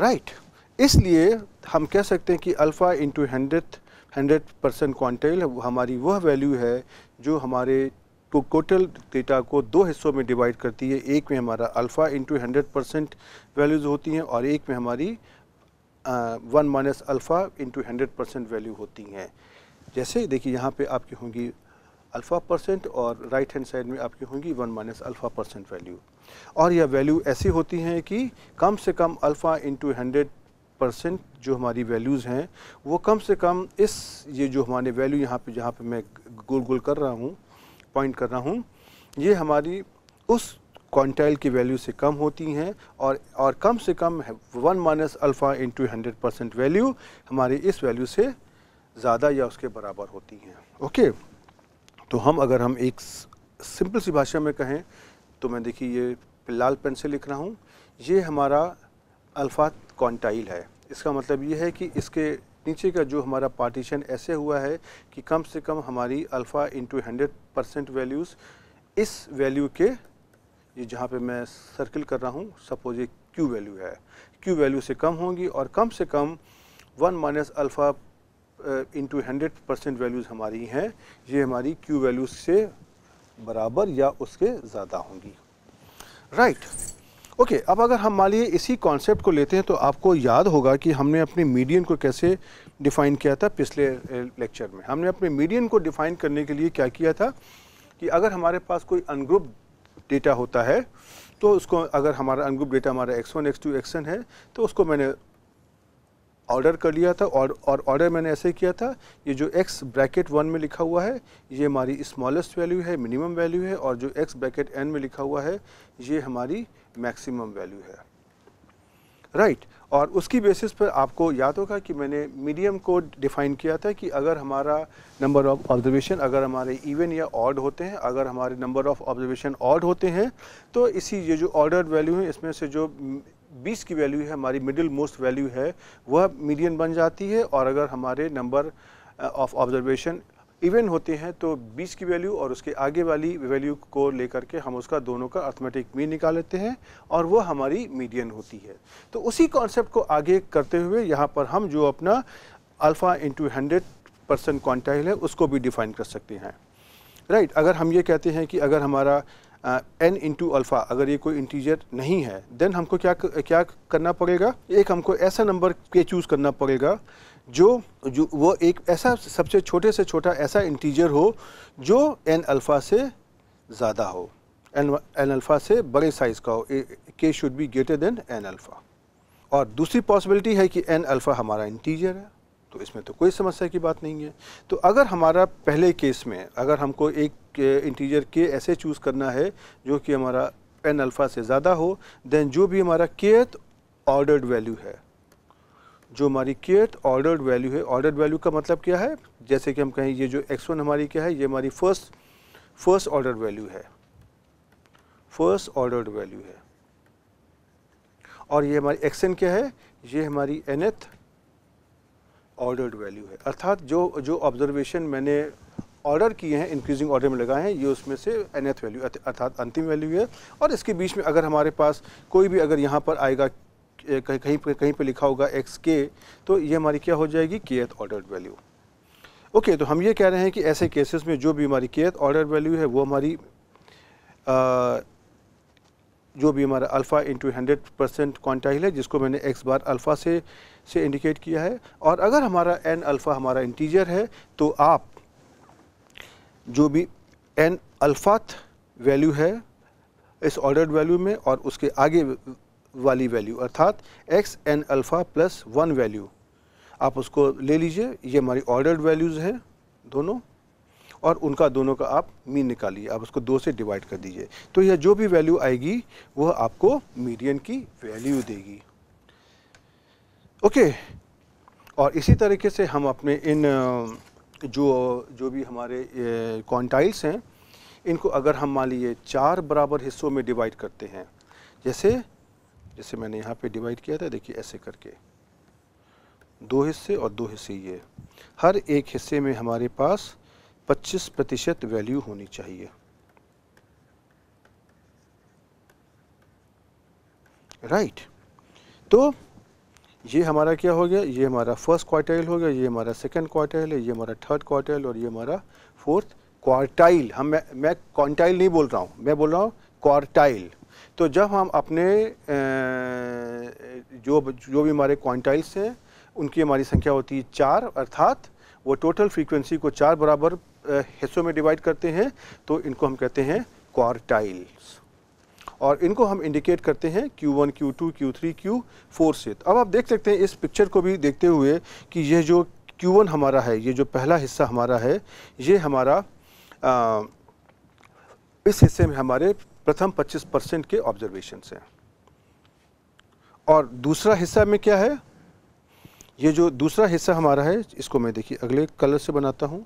राइट right. इसलिए हम कह सकते हैं कि alpha into hundred hundred percent quantile हमारी वह वैल्यू है जो हमारे टोटल डेटा को दो हिस्सों में डिवाइड करती है एक में हमारा alpha into hundred percent values होती हैं और एक में हमारी one minus alpha into hundred percent value होती हैं जैसे देखिए यहाँ पे आपकी होंगी अल्फ़ा परसेंट और राइट हैंड साइड में आपकी होंगी one minus alpha percent value और यह वैल्यू ऐसी होती हैं कि कम से कम अल्फ़ा इंटू हंड्रेड परसेंट जो हमारी वैल्यूज़ हैं वो कम से कम इस ये जो हमारे वैल्यू यहाँ पे जहाँ पे मैं गोल गोल कर रहा हूँ पॉइंट कर रहा हूँ ये हमारी उस क्वांटाइल की वैल्यू से कम होती हैं और और कम से कम one minus alpha into hundred percent value हमारी इस वैल्यू से ज़्यादा या उसके बराबर होती हैं ओके तो हम अगर हम एक सिंपल सी भाषा में कहें तो मैं देखिए ये लाल पेन से लिख रहा हूँ ये हमारा अल्फ़ा क्वांटाइल है इसका मतलब ये है कि इसके नीचे का जो हमारा पार्टीशन ऐसे हुआ है कि कम से कम हमारी alpha into hundred percent values इस वैल्यू के ये जहाँ पे मैं सर्किल कर रहा हूँ सपोज ये क्यू वैल्यू है क्यू वैल्यू से कम होगी और कम से कम one minus alpha into hundred percent values हमारी हैं ये हमारी क्यू वैल्यूज़ से बराबर या उसके ज़्यादा होंगी राइट right. ओके okay, अब अगर हम मान लिए इसी कॉन्सेप्ट को लेते हैं तो आपको याद होगा कि हमने अपने मीडियन को कैसे डिफ़ाइन किया था पिछले लेक्चर में हमने अपने मीडियन को डिफ़ाइन करने के लिए क्या किया था कि अगर हमारे पास कोई अनग्रुप डेटा होता है तो उसको अगर हमारा अनग्रुप डेटा हमारा x1, x2, xn है तो उसको मैंने ऑर्डर कर लिया था और और ऑर्डर मैंने ऐसे किया था ये जो एक्स ब्रैकेट वन में लिखा हुआ है ये हमारी स्मॉलेस्ट वैल्यू है मिनिमम वैल्यू है और जो एक्स ब्रैकेट एन में लिखा हुआ है ये हमारी मैक्सिमम वैल्यू है राइट right. और उसकी बेसिस पर आपको याद होगा कि मैंने मीडियम को डिफ़ाइन किया था कि अगर हमारा नंबर ऑफ ऑब्जर्वेशन अगर हमारे इवन या ऑर्ड होते हैं अगर हमारे नंबर ऑफ ऑब्जर्वेशन ऑड होते हैं तो इसी ये जो ऑर्डर वैल्यू है इसमें से जो बीस की वैल्यू है हमारी मिडिल मोस्ट वैल्यू है वह मीडियन बन जाती है और अगर हमारे नंबर ऑफ ऑब्जर्वेशन इवेंट होते हैं तो 20 की वैल्यू और उसके आगे वाली वैल्यू को लेकर के हम उसका दोनों का अर्थमेटिक मीन निकाल लेते हैं और वो हमारी मीडियन होती है तो उसी कॉन्सेप्ट को आगे करते हुए यहाँ पर हम जो अपना alpha into hundred percent quantile है उसको भी डिफाइन कर सकते हैं राइट right, अगर हम ये कहते हैं कि अगर हमारा एन इंटू अल्फ़ा अगर ये कोई इंटीजियर नहीं है देन हमको क्या क्या करना पड़ेगा एक हमको ऐसा नंबर के चूज़ करना पड़ेगा जो जो वो एक ऐसा सबसे छोटे से छोटा ऐसा इंटीजियर हो जो एन अल्फ़ा से ज़्यादा हो एन एन अल्फ़ा से बड़े साइज़ का हो के should be greater than n alpha और दूसरी पॉसिबिलिटी है कि एन अल्फ़ा हमारा इंटीजर है तो इसमें तो कोई समस्या की बात नहीं है तो अगर हमारा पहले केस में अगर हमको एक इंटीजर के ऐसे चूज़ करना है जो कि हमारा एन अल्फ़ा से ज़्यादा हो देन जो भी हमारा केत ऑर्डर्ड वैल्यू है जो हमारी केत ऑर्डर्ड वैल्यू है ऑर्डर्ड वैल्यू का मतलब क्या है जैसे कि हम कहें ये जो एक्स वन हमारी क्या है ये हमारी फर्स्ट फर्स्ट ऑर्डर वैल्यू है फर्स्ट ऑर्डर्ड वैल्यू है और ये हमारी एक्सन क्या है ये हमारी एनथ ऑर्डर्ड वैल्यू है अर्थात जो जो ऑब्जर्वेशन मैंने ऑर्डर किए हैं इंक्रीजिंग ऑर्डर में लगाए हैं ये उसमें से एन वैल्यू अर्थात अंतिम वैल्यू है और इसके बीच में अगर हमारे पास कोई भी अगर यहाँ पर आएगा कहीं कहीं पर कहीं पर लिखा होगा एक्स के तो ये हमारी क्या हो जाएगी के एथ ऑर्डर वैल्यू ओके तो हम ये कह रहे हैं कि ऐसे केसेस में जो भी हमारी के एथ ऑर्डर वैल्यू है वो हमारी आ, जो भी हमारा alpha into hundred percent quantile है जिसको मैंने एक्स बार अल्फ़ा से से इंडिकेट किया है और अगर हमारा एन अल्फ़ा हमारा इंटीजर है तो आप जो भी एन अल्फ़ात वैल्यू है इस ऑर्डर वैल्यू में और उसके आगे वाली वैल्यू अर्थात x n alpha plus one value आप उसको ले लीजिए ये हमारी ऑर्डर वैल्यूज़ हैं दोनों और उनका दोनों का आप मीन निकालिए आप उसको दो से डिवाइड कर दीजिए तो यह जो भी वैल्यू आएगी वह आपको मीडियन की वैल्यू देगी ओके और इसी तरीके से हम अपने इन जो जो भी हमारे क्वांटाइल्स हैं इनको अगर हम मान लीजिए चार बराबर हिस्सों में डिवाइड करते हैं जैसे जैसे मैंने यहाँ पे डिवाइड किया था देखिए ऐसे करके दो हिस्से और दो हिस्से ये हर एक हिस्से में हमारे पास 25 प्रतिशत वैल्यू होनी चाहिए राइट right. तो ये हमारा क्या हो गया ये हमारा फर्स्ट क्वार्टाइल हो गया ये हमारा सेकेंड क्वार्टाइल है ये हमारा थर्ड क्वार्टाइल और ये हमारा फोर्थ क्वार्टाइल हम मैं, मैं क्वांटाइल नहीं बोल रहा हूँ मैं बोल रहा हूँ क्वार्टाइल तो जब हम अपने जो जो भी हमारे क्वांटाइल्स हैं उनकी हमारी संख्या होती है चार अर्थात वो टोटल फ्रीक्वेंसी को चार बराबर हिस्सों में डिवाइड करते हैं तो इनको हम कहते हैं क्वार्टाइल्स और इनको हम इंडिकेट करते हैं Q1, Q2, Q3, Q4 से तो अब आप देख सकते हैं इस पिक्चर को भी देखते हुए कि यह जो Q1 हमारा है ये जो पहला हिस्सा हमारा है ये हमारा आ, इस हिस्से में हमारे प्रथम 25 परसेंट के ऑब्जर्वेशन हैं और दूसरा हिस्सा में क्या है ये जो दूसरा हिस्सा हमारा है इसको मैं देखिए अगले कलर से बनाता हूँ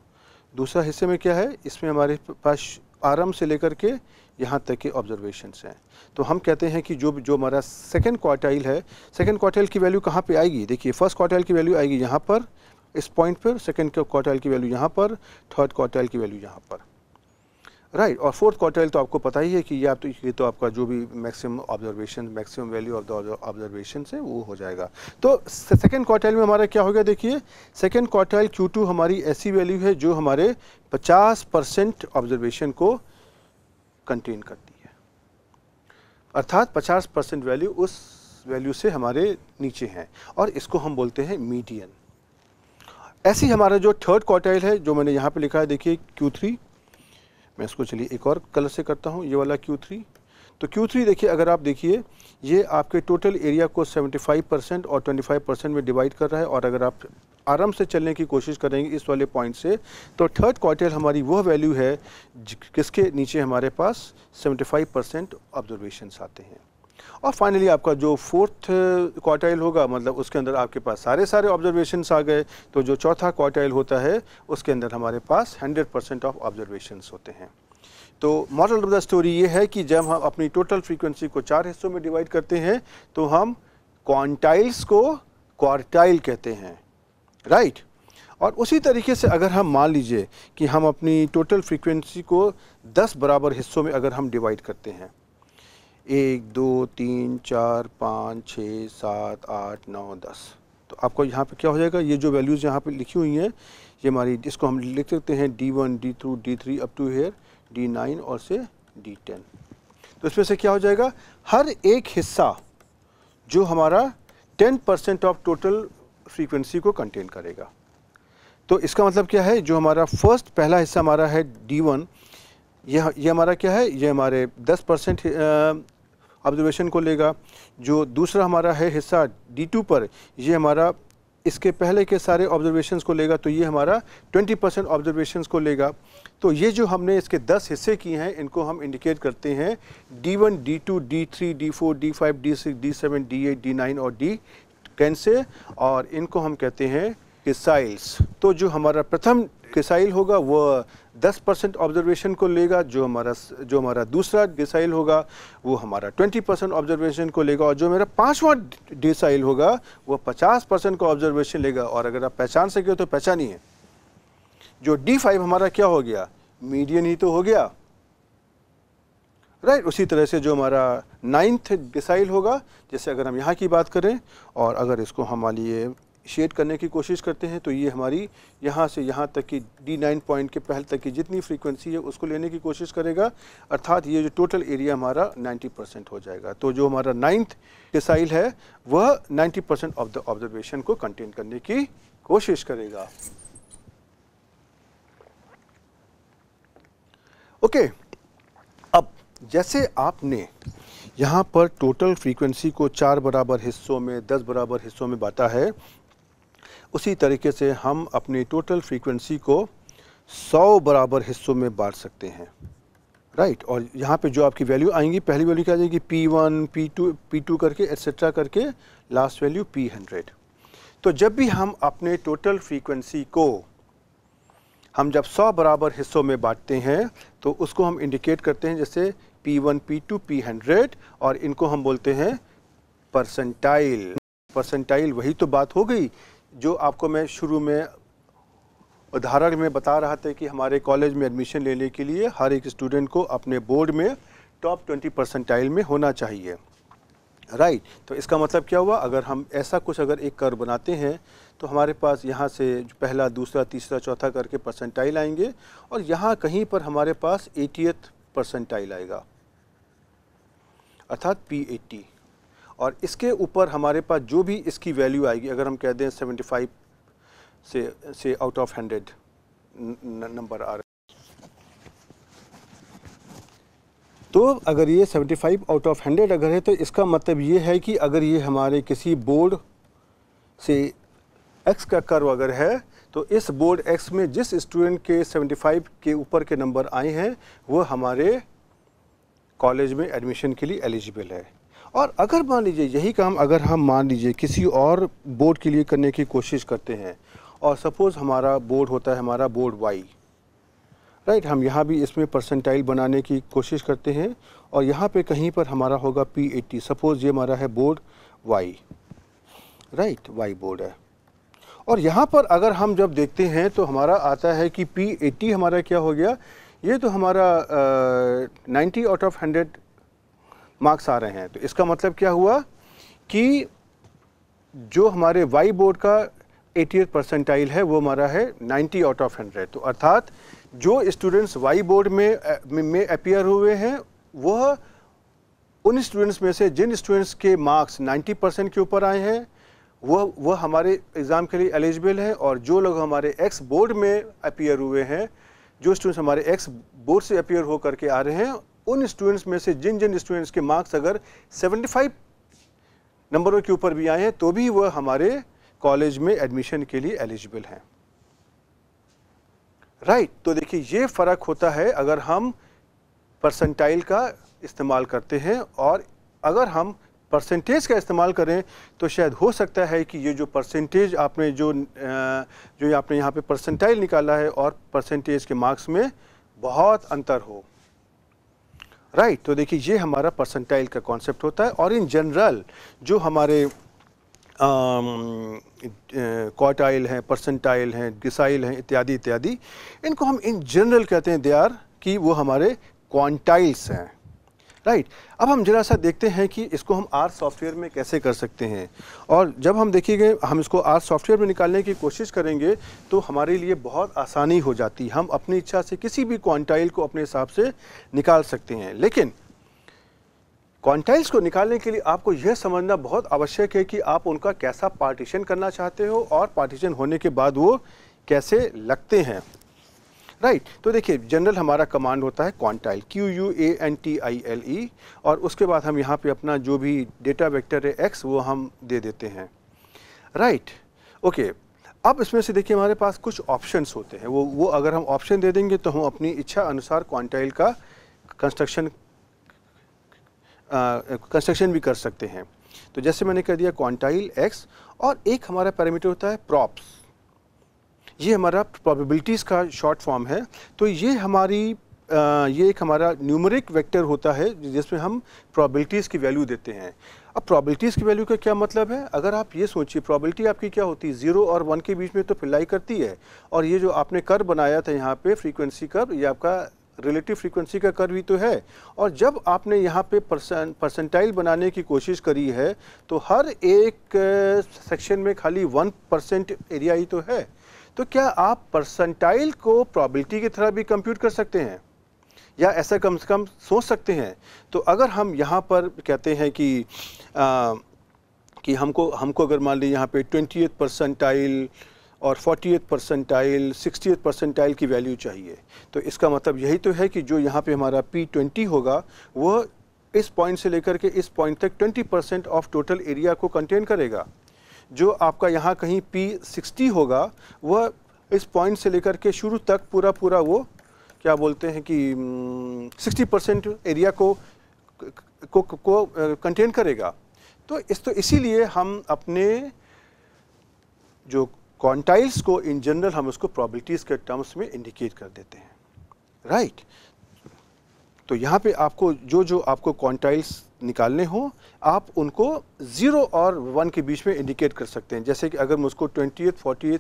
दूसरा हिस्से में क्या है इसमें हमारे पास आरम से लेकर के यहाँ तक के ऑब्जर्वेशन हैं तो हम कहते हैं कि जो जो हमारा सेकेंड क्वार्टाइल है सेकेंड क्वार्टाइल की वैल्यू कहाँ पे आएगी देखिए फर्स्ट क्वार्टाइल की वैल्यू आएगी यहाँ पर इस पॉइंट पर सेकेंड क्वार्टाइल की वैल्यू यहाँ पर थर्ड क्वार्टाइल की वैल्यू यहाँ पर राइट right, और फोर्थ क्वार्टाइल तो आपको पता ही है कि ये आप तो ये तो आपका जो भी maximum observation maximum value of the observation है वो हो जाएगा तो सेकेंड क्वार्टाइल में हमारा क्या हो गया देखिए सेकेंड क्वार्टाइल Q2 हमारी ऐसी वैल्यू है जो हमारे 50 परसेंट ऑब्जर्वेशन को कंटेन करती है अर्थात 50 परसेंट वैल्यू उस वैल्यू से हमारे नीचे हैं और इसको हम बोलते हैं मीडियन ऐसे हमारा जो थर्ड क्वार्टाइल है जो मैंने यहाँ पे लिखा है देखिए Q3 मैं इसको चलिए एक और कलर से करता हूँ ये वाला Q3 तो Q3 देखिए अगर आप देखिए ये आपके टोटल एरिया को 75 परसेंट और 25 परसेंट में डिवाइड कर रहा है और अगर आप आराम से चलने की कोशिश करेंगे इस वाले पॉइंट से तो थर्ड क्वार्टर हमारी वह वैल्यू है किसके नीचे हमारे पास 75 परसेंट ऑब्जर्वेशन आते हैं और फाइनली आपका जो फोर्थ क्वार्टाइल होगा मतलब उसके अंदर आपके पास सारे सारे ऑब्जर्वेशंस आ गए तो जो चौथा क्वार्टाइल होता है उसके अंदर हमारे पास 100 परसेंट ऑफ ऑब्जर्वेशंस होते हैं तो मॉडल ऑफ द स्टोरी ये है कि जब हम अपनी टोटल फ्रीक्वेंसी को चार हिस्सों में डिवाइड करते हैं तो हम क्वांटाइल्स को क्वार्टाइल कहते हैं राइट और उसी तरीके से अगर हम मान लीजिए कि हम अपनी टोटल फ्रीक्वेंसी को 10 बराबर हिस्सों में अगर हम डिवाइड करते हैं एक दो तीन चार पाँच छः सात आठ नौ दस तो आपको यहाँ पे क्या हो जाएगा ये जो वैल्यूज़ यहाँ पे लिखी हुई हैं ये हमारी इसको हम लिख सकते हैं D one D two D three up to here D nine और से डी टेन तो इसमें से क्या हो जाएगा हर एक हिस्सा जो हमारा ten percent of total frequency को कंटेन करेगा तो इसका मतलब क्या है जो हमारा फर्स्ट पहला हिस्सा हमारा है डी वन यह ये हमारा क्या है ये हमारे 10 परसेंट ऑब्जर्वेशन को लेगा जो दूसरा हमारा है हिस्सा डी टू पर ये हमारा इसके पहले के सारे ऑब्जर्वेशन को लेगा तो ये हमारा 20 परसेंट ऑब्जर्वेशन को लेगा तो ये जो हमने इसके 10 हिस्से किए हैं इनको हम इंडिकेट करते हैं D1, D2, D3, D4, D5, D6, D7, D8, D9 और डी कैंसे और इनको हम कहते हैं किसाइल्स तो जो हमारा प्रथम किसाइल होगा वह 10 परसेंट ऑब्जर्वेशन को लेगा जो हमारा जो हमारा दूसरा डिसाइल होगा वो हमारा 20 परसेंट ऑब्जर्वेशन को लेगा और जो मेरा पांचवा डिसाइल होगा वो 50 परसेंट का ऑब्जर्वेशन लेगा और अगर आप पहचान सके तो पहचानिए जो डी फाइव हमारा क्या हो गया मीडियन ही तो हो गया राइट उसी तरह से जो हमारा नाइन्थ डिसाइल होगा जैसे अगर हम यहाँ की बात करें और अगर इसको हमारे लिए शेड करने की कोशिश करते हैं तो ये हमारी यहाँ से यहाँ तक की डी नाइन पॉइंट के पहल तक की जितनी फ्रीक्वेंसी है उसको लेने की कोशिश करेगा अर्थात ये जो टोटल एरिया हमारा 90 परसेंट हो जाएगा तो जो हमारा नाइन्थ डिसाइल है वह 90 परसेंट ऑफ द ऑब्जर्वेशन को कंटेन करने की कोशिश करेगा ओके okay. जैसे आपने यहाँ पर टोटल फ्रीक्वेंसी को चार बराबर हिस्सों में दस बराबर हिस्सों में बांटा है उसी तरीके से हम अपनी टोटल फ्रीक्वेंसी को सौ बराबर हिस्सों में बांट सकते हैं राइट और यहाँ पे जो आपकी वैल्यू आएंगी पहली वैल्यू क्या आ जाएगी P one P two P two करके एट्सेट्रा करके लास्ट वैल्यू पी हंड्रेड तो जब भी हम अपने टोटल फ्रीक्वेंसी को हम जब सौ बराबर हिस्सों में बांटते हैं तो उसको हम इंडिकेट करते हैं जैसे P1, P2, P100 और इनको हम बोलते हैं परसेंटाइल परसेंटाइल वही तो बात हो गई जो आपको मैं शुरू में उदाहरण में बता रहा था कि हमारे कॉलेज में एडमिशन लेने के लिए हर एक स्टूडेंट को अपने बोर्ड में टॉप 20 परसेंटाइल में होना चाहिए राइट right. तो इसका मतलब क्या हुआ अगर हम ऐसा कुछ अगर एक कर बनाते हैं तो हमारे पास यहाँ से पहला दूसरा तीसरा चौथा करके परसेंटाइल आएंगे और यहाँ कहीं पर हमारे पास एटीएथ परसेंटाइल आएगा अर्थात पी एट्टी और इसके ऊपर हमारे पास जो भी इसकी वैल्यू आएगी अगर हम कह दें सेवेंटी फाइव से से आउट ऑफ हंड्रेड नंबर आ रहा तो अगर ये 75 आउट ऑफ 100 अगर है तो इसका मतलब ये है कि अगर ये हमारे किसी बोर्ड से एक्स का कर्व अगर है तो इस बोर्ड एक्स में जिस स्टूडेंट के 75 के ऊपर के नंबर आए हैं वो हमारे कॉलेज में एडमिशन के लिए एलिजिबल है और अगर मान लीजिए यही काम अगर हम मान लीजिए किसी और बोर्ड के लिए करने की कोशिश करते हैं और सपोज़ हमारा बोर्ड होता है हमारा बोर्ड वाई राइट हम यहाँ भी इसमें परसेंटाइल बनाने की कोशिश करते हैं और यहाँ पे कहीं पर हमारा होगा पी एट्टी सपोज़ ये हमारा है board Y right Y board है और यहाँ पर अगर हम जब देखते हैं तो हमारा आता है कि पी एटी हमारा क्या हो गया ये तो हमारा ninety out of hundred marks आ रहे हैं तो इसका मतलब क्या हुआ कि जो हमारे वाई बोर्ड का एटी परसेंटाइल है वो हमारा है नाइन्टी आउट ऑफ हंड्रेड तो अर्थात जो स्टूडेंट्स वाई बोर्ड में में अपियर हुए हैं वह उन स्टूडेंट्स में से जिन स्टूडेंट्स के मार्क्स 90 परसेंट के ऊपर आए हैं वह वह हमारे एग्ज़ाम के लिए एलिजिबल है और जो लोग हमारे एक्स बोर्ड में अपियर हुए हैं जो स्टूडेंट्स हमारे एक्स बोर्ड से अपियर हो करके आ रहे हैं उन स्टूडेंट्स में से जिन जिन स्टूडेंट्स के मार्क्स अगर 75 नंबरों के ऊपर भी आए हैं तो भी वह हमारे कॉलेज में एडमिशन के लिए एलिजिबल हैं राइट right, तो देखिए ये फ़र्क होता है अगर हम परसेंटाइल का इस्तेमाल करते हैं और अगर हम परसेंटेज का इस्तेमाल करें तो शायद हो सकता है कि ये जो परसेंटेज आपने जो जो आपने यहाँ पे परसेंटाइल निकाला है और परसेंटेज के मार्क्स में बहुत अंतर हो राइट right, तो देखिए ये हमारा परसेंटाइल का कॉन्सेप्ट होता है और इन जनरल जो हमारे क्वार्टाइल हैं परसेंटाइल हैं डिसाइल हैं इत्यादि इत्यादि इनको हम इन जनरल कहते हैं दे आर कि वो हमारे क्वांटाइल्स हैं राइट अब हम जरा सा देखते हैं कि इसको हम आर सॉफ्टवेयर में कैसे कर सकते हैं और जब हम देखेंगे हम इसको आर सॉफ्टवेयर में निकालने की कोशिश करेंगे तो हमारे लिए बहुत आसानी हो जाती है हम अपनी इच्छा से किसी भी क्वांटाइल को अपने हिसाब से निकाल सकते हैं लेकिन क्वांटाइल्स को निकालने के लिए आपको यह समझना बहुत आवश्यक है कि आप उनका कैसा पार्टीशन करना चाहते हो और पार्टीशन होने के बाद वो कैसे लगते हैं राइट right. तो देखिए जनरल हमारा कमांड होता है quantile Q U A N T I L E और उसके बाद हम यहाँ पे अपना जो भी डेटा वेक्टर है एक्स वो हम दे देते हैं राइट right. Okay okay. अब इसमें से देखिए हमारे पास कुछ ऑप्शंस होते हैं वो वो अगर हम ऑप्शन दे देंगे तो हम अपनी इच्छा अनुसार क्वांटाइल का कंस्ट्रक्शन कंस्ट्रक्शन भी कर सकते हैं तो जैसे मैंने कह दिया क्वांटाइल एक्स और एक हमारा पैरामीटर होता है प्रॉप्स ये हमारा प्रोबेबिलिटीज़ का शॉर्ट फॉर्म है तो ये हमारी ये एक हमारा न्यूमरिक वेक्टर होता है जिसमें हम प्रोबेबिलिटीज़ की वैल्यू देते हैं अब प्रोबेबिलिटीज़ की वैल्यू का क्या मतलब है अगर आप ये सोचिए प्रोबेबिलिटी आपकी क्या होती है ज़ीरो और वन के बीच में तो फिर करती है और ये जो आपने कर बनाया था यहाँ पे फ्रीक्वेंसी कर ये आपका रिलेटिव फ्रीक्वेंसी का कर भी तो है और जब आपने यहाँ पे परसेंट परसेंटाइल बनाने की कोशिश करी है तो हर एक सेक्शन में खाली वन परसेंट एरिया ही तो है तो क्या आप परसेंटाइल को प्रॉबिलिटी की तरह भी कंप्यूट कर सकते हैं या ऐसा कम से कम सोच सकते हैं तो अगर हम यहाँ पर कहते हैं कि आ, कि हमको हमको अगर मान लीजिए यहाँ पे ट्वेंटी परसेंटाइल और fortieth percentile sixtieth percentile की वैल्यू चाहिए तो इसका मतलब यही तो है कि जो यहाँ पे हमारा पी ट्वेंटी होगा वह इस पॉइंट से लेकर के इस पॉइंट तक twenty percent of total area को कंटेन करेगा जो आपका यहाँ कहीं पी सिक्सटी होगा वह इस पॉइंट से लेकर के शुरू तक पूरा पूरा वो क्या बोलते हैं कि सिक्सटी परसेंट एरिया को को को कंटेन करेगा तो इस तो इसीलिए हम अपने जो क्वांटाइल्स को इन जनरल हम उसको प्रॉबिलिटीज़ के टर्म्स में इंडिकेट कर देते हैं राइट right? तो यहाँ पे आपको जो जो आपको क्वांटाइल्स निकालने हों आप उनको ज़ीरो और वन के बीच में इंडिकेट कर सकते हैं जैसे कि अगर मुझको ट्वेंटी फोर्टी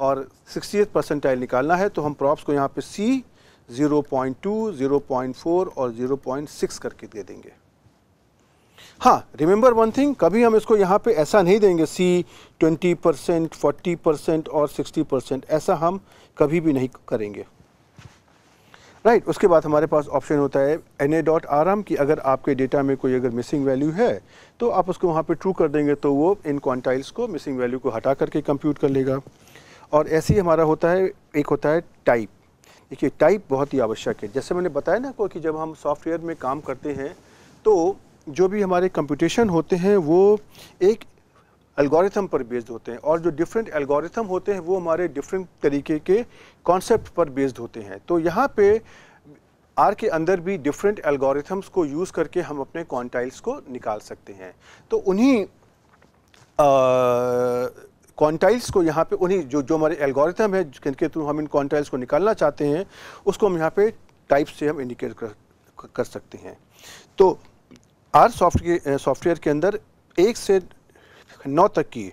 और सिक्सटी परसेंटाइल निकालना है तो हम प्रॉप्स को यहाँ पे सी 0.2, 0.4 और 0.6 करके दे देंगे हाँ रिमेंबर वन थिंग कभी हम इसको यहाँ पे ऐसा नहीं देंगे सी 20 परसेंट फोर्टी परसेंट और 60 परसेंट ऐसा हम कभी भी नहीं करेंगे राइट उसके बाद हमारे पास ऑप्शन होता है एन ए डॉट आराम की अगर आपके डेटा में कोई अगर मिसिंग वैल्यू है तो आप उसको वहाँ पर ट्रू कर देंगे तो वो इन क्वान्टाइल्स को मिसिंग वैल्यू को हटा करके कंप्यूट कर लेगा और ऐसे ही हमारा होता है एक होता है टाइप देखिए टाइप बहुत ही आवश्यक है जैसे मैंने बताया ना को कि जब हम सॉफ्टवेयर में काम करते हैं तो जो भी हमारे कंप्यूटेशन होते हैं वो एक एल्गोरिथम पर बेस्ड होते हैं और जो डिफरेंट एल्गोरिथम होते हैं वो हमारे डिफरेंट तरीके के कॉन्सेप्ट पर बेस्ड होते हैं तो यहाँ पे आर के अंदर भी डिफरेंट एल्गोरिथम्स को यूज़ करके हम अपने क्वांटाइल्स को निकाल सकते हैं तो उन्हीं क्वांटाइल्स को यहाँ पे उन्हीं जो जो हमारे एल्गोरिथम है जिनके थ्रू हम इन क्वांटाइल्स को निकालना चाहते हैं उसको हम यहाँ पे टाइप से हम इंडिकेट कर, कर सकते हैं तो आर सॉफ्टवेयर सॉफ्टवेयर के अंदर एक से नौ तक की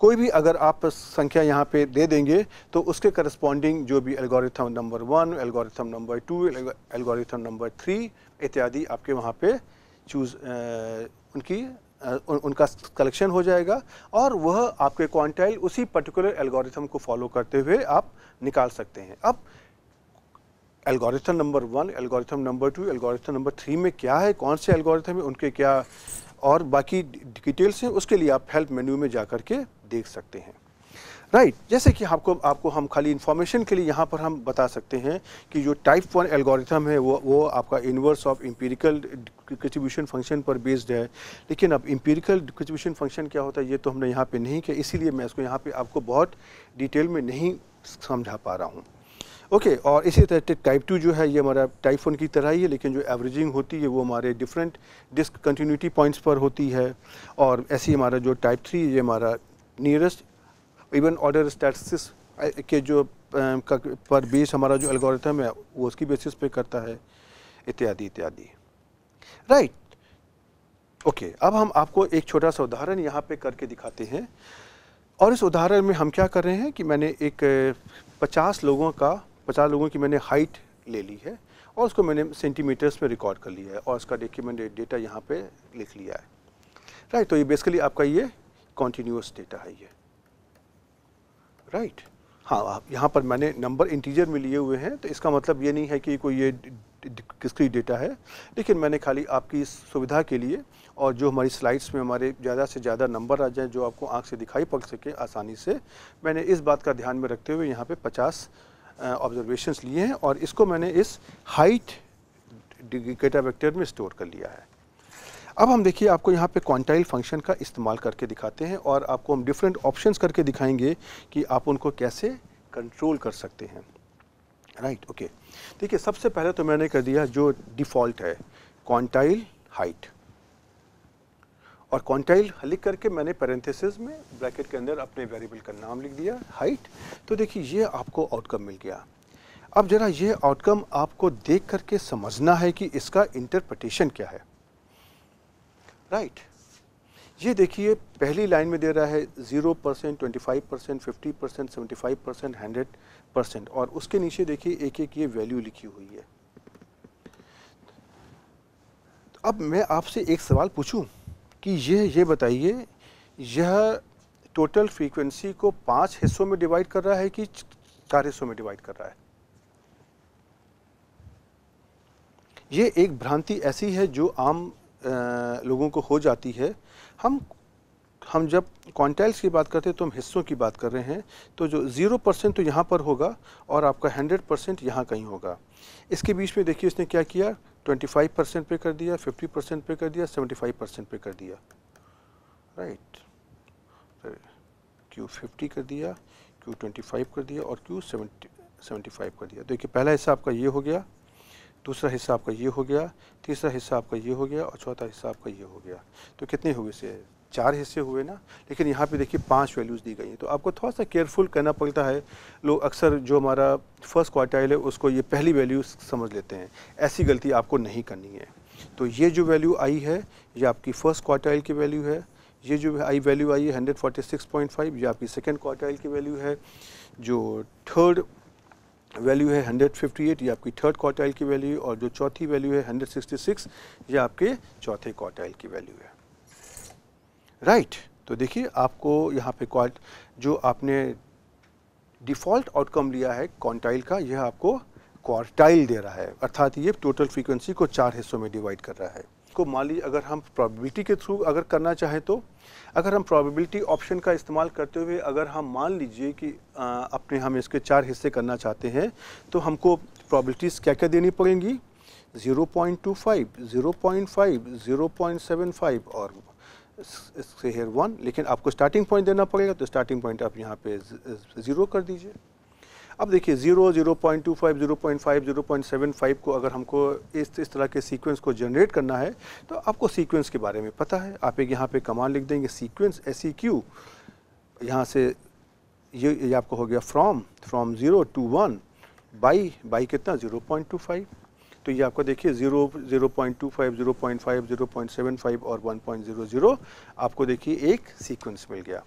कोई भी अगर आप संख्या यहाँ पे दे देंगे तो उसके करस्पॉन्डिंग जो भी algorithm number one algorithm number two algorithm number three इत्यादि आपके वहाँ पे चूज़ उनकी उन, उनका कलेक्शन हो जाएगा और वह आपके क्वांटाइल उसी पर्टिकुलर एल्गोरिथम को फॉलो करते हुए आप निकाल सकते हैं अब algorithm number one algorithm number two algorithm number three में क्या है कौन से एल्गोरिथम है उनके क्या और बाकी डिटेल्स हैं उसके लिए आप हेल्प मेन्यू में जा कर के देख सकते हैं राइट right, जैसे कि आपको आपको हम खाली इन्फॉर्मेशन के लिए यहाँ पर हम बता सकते हैं कि जो टाइप वन एल्गोरिथम है वो वो आपका inverse of empirical distribution function पर बेस्ड है लेकिन अब इम्पीरिकल डिस्ट्रीब्यूशन फंक्शन क्या होता है ये तो हमने यहाँ पे नहीं किया इसीलिए मैं इसको यहाँ पे आपको बहुत डिटेल में नहीं समझा पा रहा हूँ ओके okay, और इसी तरह टाइप टू जो है ये हमारा टाइप वन की तरह ही है लेकिन जो एवरेजिंग होती है वो हमारे डिफरेंट डिस्क कंटिन्यूटी पॉइंट्स पर होती है और ऐसी हमारा जो टाइप थ्री ये हमारा नियरेस्ट इवन ऑर्डर स्टैटिस के जो पर बेस हमारा जो एल्गोरिथम है वो उसकी बेसिस पे करता है इत्यादि इत्यादि राइट ओके अब हम आपको एक छोटा सा उदाहरण यहाँ पे करके दिखाते हैं और इस उदाहरण में हम क्या कर रहे हैं कि मैंने एक 50 लोगों का पचास लोगों की मैंने हाइट ले ली है और उसको मैंने सेंटीमीटर्स में रिकॉर्ड कर लिया है और उसका देखिए मैंने डेटा यहाँ पे लिख लिया है राइट right, तो ये बेसिकली आपका ये कॉन्टीन्यूस डेटा है ये राइट right. हाँ आप यहाँ पर मैंने नंबर इंटीजर में लिए हुए हैं तो इसका मतलब ये नहीं है कि कोई ये किसकी डेटा है लेकिन मैंने खाली आपकी सुविधा के लिए और जो हमारी स्लाइड्स में हमारे ज़्यादा से ज़्यादा नंबर आ जाए जो आपको आँख से दिखाई पड़ सके आसानी से मैंने इस बात का ध्यान में रखते हुए यहाँ पे पचास ऑब्जर्वेशंस लिए हैं और इसको मैंने इस हाइट डेटा वेक्टर में स्टोर कर लिया है अब हम देखिए आपको यहाँ पे क्वांटाइल फंक्शन का इस्तेमाल करके दिखाते हैं और आपको हम डिफरेंट ऑप्शंस करके दिखाएंगे कि आप उनको कैसे कंट्रोल कर सकते हैं राइट ओके देखिए सबसे पहले तो मैंने कर दिया जो डिफ़ॉल्ट है क्वांटाइल हाइट और क्वांटाइल लिख करके मैंने पैरेंथेसिस में ब्रैकेट के अंदर अपने वेरिएबल का नाम लिख दिया हाइट तो देखिए ये आपको आउटकम मिल गया अब जरा ये आउटकम आपको देख करके समझना है कि इसका इंटरप्रटेशन क्या है राइट right. ये देखिए पहली लाइन में दे रहा है zero percent twenty five percent fifty percent seventy five percent hundred percent और उसके नीचे देखिए एक एक ये वैल्यू लिखी हुई है अब मैं आपसे एक सवाल पूछूं कि यह ये बताइए यह टोटल फ्रीक्वेंसी को पांच हिस्सों में डिवाइड कर रहा है कि चार हिस्सों में डिवाइड कर रहा है ये एक भ्रांति ऐसी है जो आम आ, लोगों को हो जाती है हम हम जब क्वांटाइल्स की बात करते हैं तो हम हिस्सों की बात कर रहे हैं तो जो ज़ीरो परसेंट तो यहाँ पर होगा और आपका हंड्रेड परसेंट यहाँ कहीं होगा इसके बीच में देखिए इसने क्या किया 25 परसेंट पे कर दिया 50 परसेंट पे कर दिया 75 परसेंट पे कर दिया राइट क्यू 50 कर दिया ट्वेंटी 25 कर दिया और सेवेंटी 70 75 कर दिया देखिए पहला हिस्सा आपका ये हो गया दूसरा हिस्सा आपका ये हो गया तीसरा हिस्सा आपका ये हो गया और चौथा हिस्सा आपका ये हो गया तो कितने हुए से चार हिस्से हुए ना लेकिन यहाँ पे देखिए पांच वैल्यूज़ दी गई हैं तो आपको थोड़ा सा केयरफुल करना पड़ता है लोग अक्सर जो हमारा फर्स्ट क्वार्टाइल है उसको ये पहली वैल्यू समझ लेते हैं ऐसी गलती आपको नहीं करनी है तो ये जो वैल्यू आई है ये आपकी फ़र्स्ट क्वार्टाइल की वैल्यू है ये जो आई वैल्यू आई है हंड्रेड ये आपकी सेकेंड क्वार्टाइल की वैल्यू है जो थर्ड वैल्यू है 158 ये आपकी थर्ड क्वार्टाइल की वैल्यू और जो चौथी वैल्यू है 166 ये आपके चौथे क्वार्टाइल की वैल्यू है राइट right. तो देखिए आपको यहाँ पे क्वाल जो आपने डिफ़ॉल्ट आउटकम लिया है क्वांटाइल का यह आपको क्वार्टाइल दे रहा है अर्थात ये टोटल फ्रीक्वेंसी को चार हिस्सों में डिवाइड कर रहा है को तो मान लीजिए अगर हम प्रोबेबिलिटी के थ्रू अगर करना चाहें तो अगर हम प्रोबेबिलिटी ऑप्शन का इस्तेमाल करते हुए अगर हम मान लीजिए कि आ, अपने हम इसके चार हिस्से करना चाहते हैं तो हमको प्रॉबलिटीज़ क्या क्या देनी पड़ेंगी 0.25, 0.5, 0.75 और इससे हेयर वन लेकिन आपको स्टार्टिंग पॉइंट देना पड़ेगा तो स्टार्टिंग पॉइंट आप यहाँ पे ज़ीरो कर दीजिए अब देखिए zero zero point two five zero point five zero point seven five को अगर हमको इस इस तरह के सीक्वेंस को जनरेट करना है तो आपको सीक्वेंस के बारे में पता है आप एक यहाँ पे कमांड लिख देंगे सीक्वेंस एस सी क्यू यहाँ से ये, ये आपको हो गया from from zero to one by by कितना ज़ीरो पॉइंट टू फाइव तो ये आपका देखिए zero zero point two five zero point five zero point seven five और वन पॉइंट जीरो जीरो आपको देखिए एक सीक्वेंस मिल गया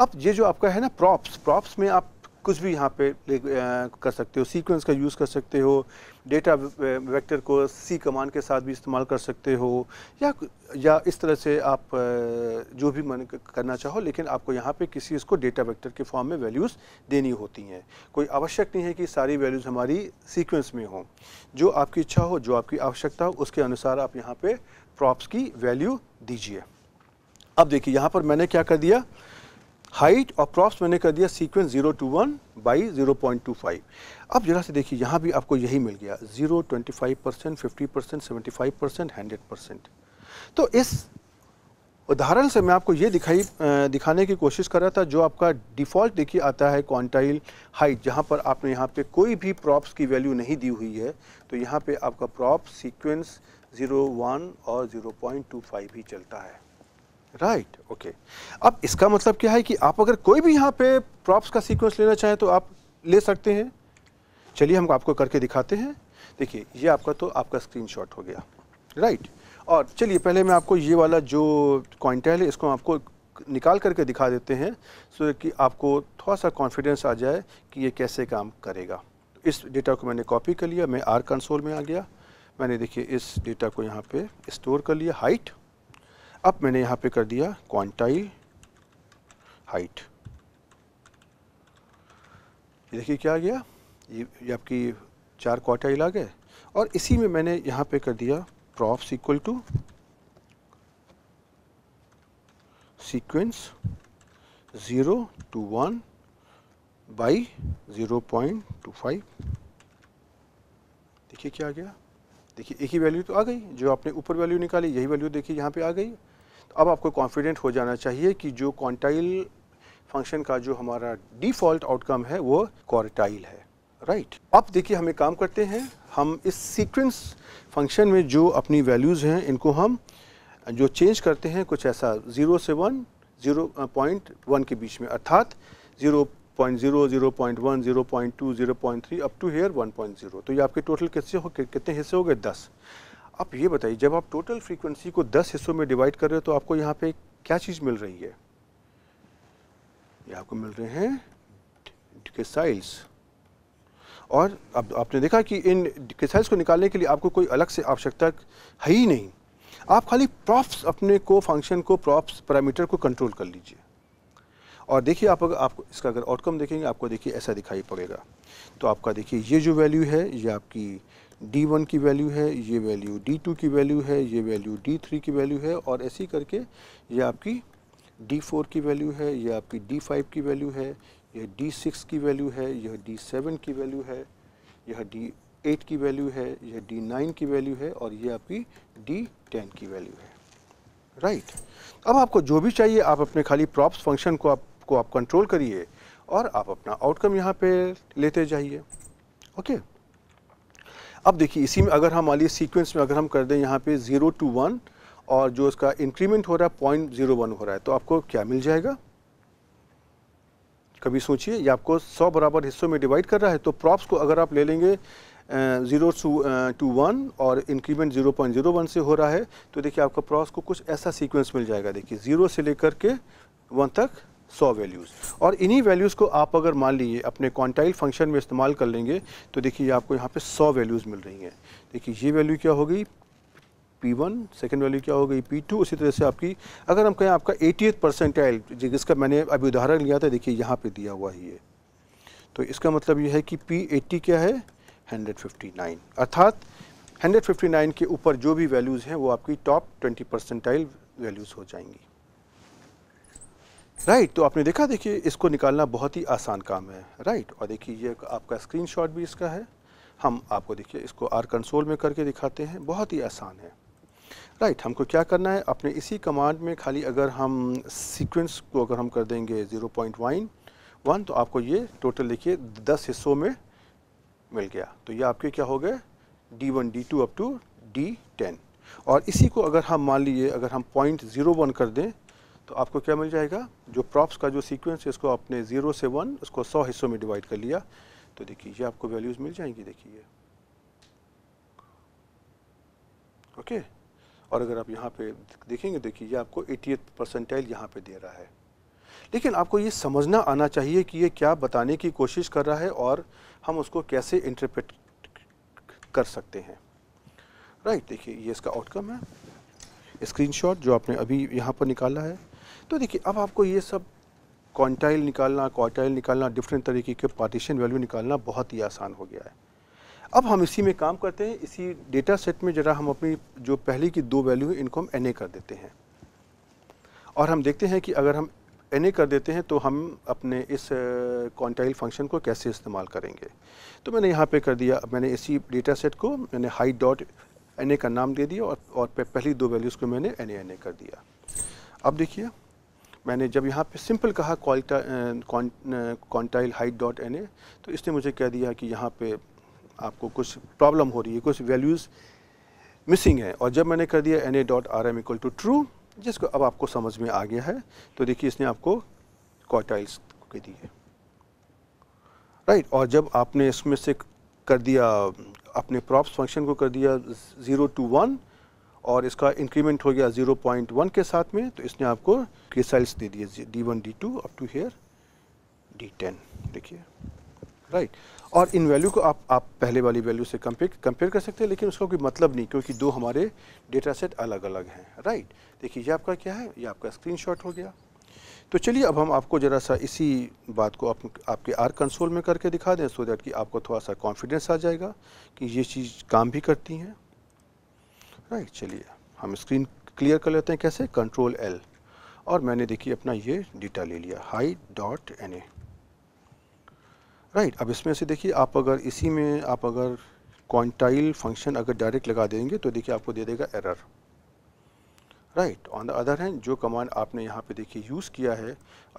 अब ये जो आपका है ना प्रॉप्स प्रॉप्स में आप कुछ भी यहाँ पे ले कर सकते हो सीक्वेंस का यूज़ कर सकते हो डेटा वेक्टर को सी कमांड के साथ भी इस्तेमाल कर सकते हो या या इस तरह से आप जो भी मन करना चाहो लेकिन आपको यहाँ पे किसी इसको डेटा वेक्टर के फॉर्म में वैल्यूज़ देनी होती हैं कोई आवश्यक नहीं है कि सारी वैल्यूज़ हमारी सीक्वेंस में हों जो आपकी इच्छा हो जो आपकी आवश्यकता हो उसके अनुसार आप यहाँ पर प्रॉप्स की वैल्यू दीजिए अब देखिए यहाँ पर मैंने क्या कर दिया हाइट और प्रॉप्स मैंने कर दिया sequence zero to one by zero point two five अब जरा से देखिए यहाँ भी आपको यही मिल गया zero twenty five percent fifty percent seventy five percent hundred percent तो इस उदाहरण से मैं आपको ये दिखाई दिखाने की कोशिश कर रहा था जो आपका डिफ़ॉल्ट देखिए आता है क्वांटाइल हाइट जहाँ पर आपने यहाँ पे कोई भी प्रॉप्स की वैल्यू नहीं दी हुई है तो यहाँ पे आपका प्रॉप सीक्वेंस ज़ीरो वन और ज़ीरो पॉइंट टू फाइव ही चलता है राइट right, ओके okay. अब इसका मतलब क्या है कि आप अगर कोई भी यहाँ पे प्रॉप्स का सीक्वेंस लेना चाहें तो आप ले सकते हैं चलिए हम आपको करके दिखाते हैं देखिए ये आपका तो आपका स्क्रीनशॉट हो गया राइट right. और चलिए पहले मैं आपको ये वाला जो क्वांटाइल है इसको आपको निकाल करके दिखा देते हैं सो कि आपको थोड़ा सा कॉन्फिडेंस आ जाए कि ये कैसे काम करेगा इस डेटा को मैंने कॉपी कर लिया मैं आर कंसोल में आ गया मैंने देखिए इस डेटा को यहाँ पे स्टोर कर लिया हाइट अब मैंने यहाँ पे कर दिया क्वांटाइल हाइट ये देखिए क्या आ गया ये, ये आपकी चार क्वांटाइल आ गए और इसी में मैंने यहाँ पे कर दिया probs equal to sequence zero to one by zero point two five देखिए क्या आ गया देखिए एक ही वैल्यू तो आ गई जो आपने ऊपर वैल्यू निकाली यही वैल्यू देखिए यहाँ पे आ गई तो अब आपको कॉन्फिडेंट हो जाना चाहिए कि जो क्वांटाइल फंक्शन का जो हमारा डिफ़ॉल्ट आउटकम है वो क्वारटाइल है राइट right. अब देखिए हम एक काम करते हैं हम इस सीक्वेंस फंक्शन में जो अपनी वैल्यूज़ हैं इनको हम जो चेंज करते हैं कुछ ऐसा ज़ीरो से वन ज़ीरो पॉइंट वन के बीच में अर्थात zero point zero zero point one zero point two zero point three up to here one point zero तो ये आपके टोटल कितने हो कितने हिस्से हो गए दस आप ये बताइए जब आप टोटल फ्रीक्वेंसी को दस हिस्सों में डिवाइड कर रहे हो तो आपको यहाँ पे क्या चीज़ मिल रही है ये आपको मिल रहे हैं डिकेसाइल्स और अब आपने देखा कि इन डिकेसाइल्स को निकालने के लिए आपको कोई अलग से आवश्यकता है ही नहीं आप खाली प्रॉप्स अपने को फंक्शन को प्रॉप्स पैरामीटर को कंट्रोल कर लीजिए और देखिए आप अगर आपको इसका अगर आउटकम देखेंगे आपको देखिए ऐसा दिखाई पड़ेगा तो आपका देखिए ये जो वैल्यू है ये आपकी डी वन की वैल्यू है ये वैल्यू डी टू की वैल्यू है ये वैल्यू डी थ्री की वैल्यू है और ऐसी करके ये आपकी डी फोर की वैल्यू है ये आपकी डी फाइव की वैल्यू है यह डी सिक्स की वैल्यू है यह डी सेवन की वैल्यू है यह डी एट की वैल्यू है यह डी नाइन की वैल्यू है और यह आपकी डी टेन की वैल्यू है राइट right. अब आपको जो भी चाहिए आप अपने खाली प्रॉप्स फंक्शन को आप को आप कंट्रोल करिए और आप अपना आउटकम यहाँ पे लेते जाइए ओके okay? अब देखिए इसी में अगर हम वाली सीक्वेंस में अगर हम कर दें यहाँ पे ज़ीरो टू वन और जो इसका इंक्रीमेंट हो रहा है पॉइंट ज़ीरो वन हो रहा है तो आपको क्या मिल जाएगा कभी सोचिए ये आपको सौ बराबर हिस्सों में डिवाइड कर रहा है तो प्रॉप्स को अगर आप ले लेंगे ज़ीरो टू वन और increment zero point zero one से हो रहा है तो देखिए आपका प्रॉप्स को कुछ ऐसा सीक्वेंस मिल जाएगा देखिए ज़ीरो से लेकर के वन तक सौ वैल्यूज़ और इन्हीं वैल्यूज़ को आप अगर मान लीजिए अपने क्वांटाइल फंक्शन में इस्तेमाल कर लेंगे तो देखिए आपको यहाँ पे सौ वैल्यूज़ मिल रही हैं देखिए ये वैल्यू क्या हो गई पी वन सेकेंड वैल्यू क्या हो गई पी टू उसी तरह से आपकी अगर हम कहें आपका एटीएथ परसेंटाइल जिसका मैंने अभी उदाहरण लिया था देखिए यहाँ पर दिया हुआ ही है तो इसका मतलब ये है कि पी एट्टी क्या है नाइन अर्थात 159 के ऊपर जो भी वैल्यूज़ हैं वो आपकी टॉप 20 परसेंटाइल वैल्यूज़ हो जाएंगी राइट तो आपने देखा देखिए इसको निकालना बहुत ही आसान काम है राइट और देखिए ये आपका स्क्रीनशॉट भी इसका है हम आपको देखिए इसको आर कंसोल में करके दिखाते हैं बहुत ही आसान है राइट right, हमको क्या करना है अपने इसी कमांड में खाली अगर हम सीक्वेंस को अगर हम कर देंगे ज़ीरो पॉइंट वाइन वन तो आपको ये टोटल देखिए दस हिस्सों में मिल गया तो ये आपके क्या हो गए D one D two up to D ten और इसी को अगर हम मान लीजिए अगर हम पॉइंट ज़ीरो वन कर दें तो आपको क्या मिल जाएगा जो प्रॉप्स का जो सीक्वेंस है इसको आपने ज़ीरो से वन उसको सौ हिस्सों में डिवाइड कर लिया तो देखिए ये आपको वैल्यूज़ मिल जाएंगी देखिए ओके और अगर आप यहाँ पे देखेंगे देखिए ये आपको एटी परसेंटाइल यहाँ पे दे रहा है लेकिन आपको ये समझना आना चाहिए कि ये क्या बताने की कोशिश कर रहा है और हम उसको कैसे इंटरप्रेट कर सकते हैं राइट देखिए ये इसका आउटकम है स्क्रीनशॉट जो आपने अभी यहाँ पर निकाला है तो देखिए अब आपको ये सब क्वांटाइल निकालना क्वार्टाइल निकालना डिफरेंट तरीके के पार्टीशन वैल्यू निकालना बहुत ही आसान हो गया है अब हम इसी में काम करते हैं इसी डेटा सेट में ज़रा हम अपनी जो पहले की दो वैल्यू है इनको हम एन कर देते हैं और हम देखते हैं कि अगर हम एन कर देते हैं तो हम अपने इस क्वांटाइल फंक्शन को कैसे इस्तेमाल करेंगे तो मैंने यहाँ पे कर दिया मैंने इसी डेटा सेट को मैंने हाई डॉट एन का नाम दे दिया और, और पहली दो वैल्यूज़ को मैंने एन कर दिया अब देखिए मैंने जब यहाँ पे सिंपल कहा क्वांटाइल हाइट डॉट एन तो इसने मुझे कह दिया कि यहाँ पे आपको कुछ प्रॉब्लम हो रही है कुछ वैल्यूज़ मिसिंग है और जब मैंने कर दिया N A dot R M equal to true जिसको अब आपको समझ में आ गया है तो देखिए इसने आपको क्वार्टाइल्स के दिए राइट और जब आपने इसमें से कर दिया अपने प्रॉप्स फंक्शन को कर दिया ज़ीरो टू वन और इसका इंक्रीमेंट हो गया 0.1 के साथ में तो इसने आपको क्रिसाइल्स दे दिए D one D two up to here D ten देखिए राइट और इन वैल्यू को आप आप पहले वाली वैल्यू से कंपेयर कंपेयर कर सकते हैं लेकिन उसका कोई मतलब नहीं क्योंकि दो हमारे डेटा सेट अलग अलग हैं राइट देखिए ये आपका क्या है ये आपका शॉट हो गया तो चलिए अब हम आपको ज़रा सा इसी बात को आप, आपके आर कंसोल में करके दिखा दें सो so दैट कि आपको थोड़ा सा कॉन्फिडेंस आ जाएगा कि ये चीज़ काम भी करती हैं राइट चलिए हम स्क्रीन क्लियर कर लेते हैं कैसे कंट्रोल एल और मैंने देखिए अपना ये डेटा ले लिया high dot N A right अब इसमें से देखिए आप अगर इसी में आप अगर क्वांटाइल फंक्शन अगर डायरेक्ट लगा देंगे तो देखिए आपको दे देगा error right on the other hand जो कमांड आपने यहाँ पे देखिए यूज़ किया है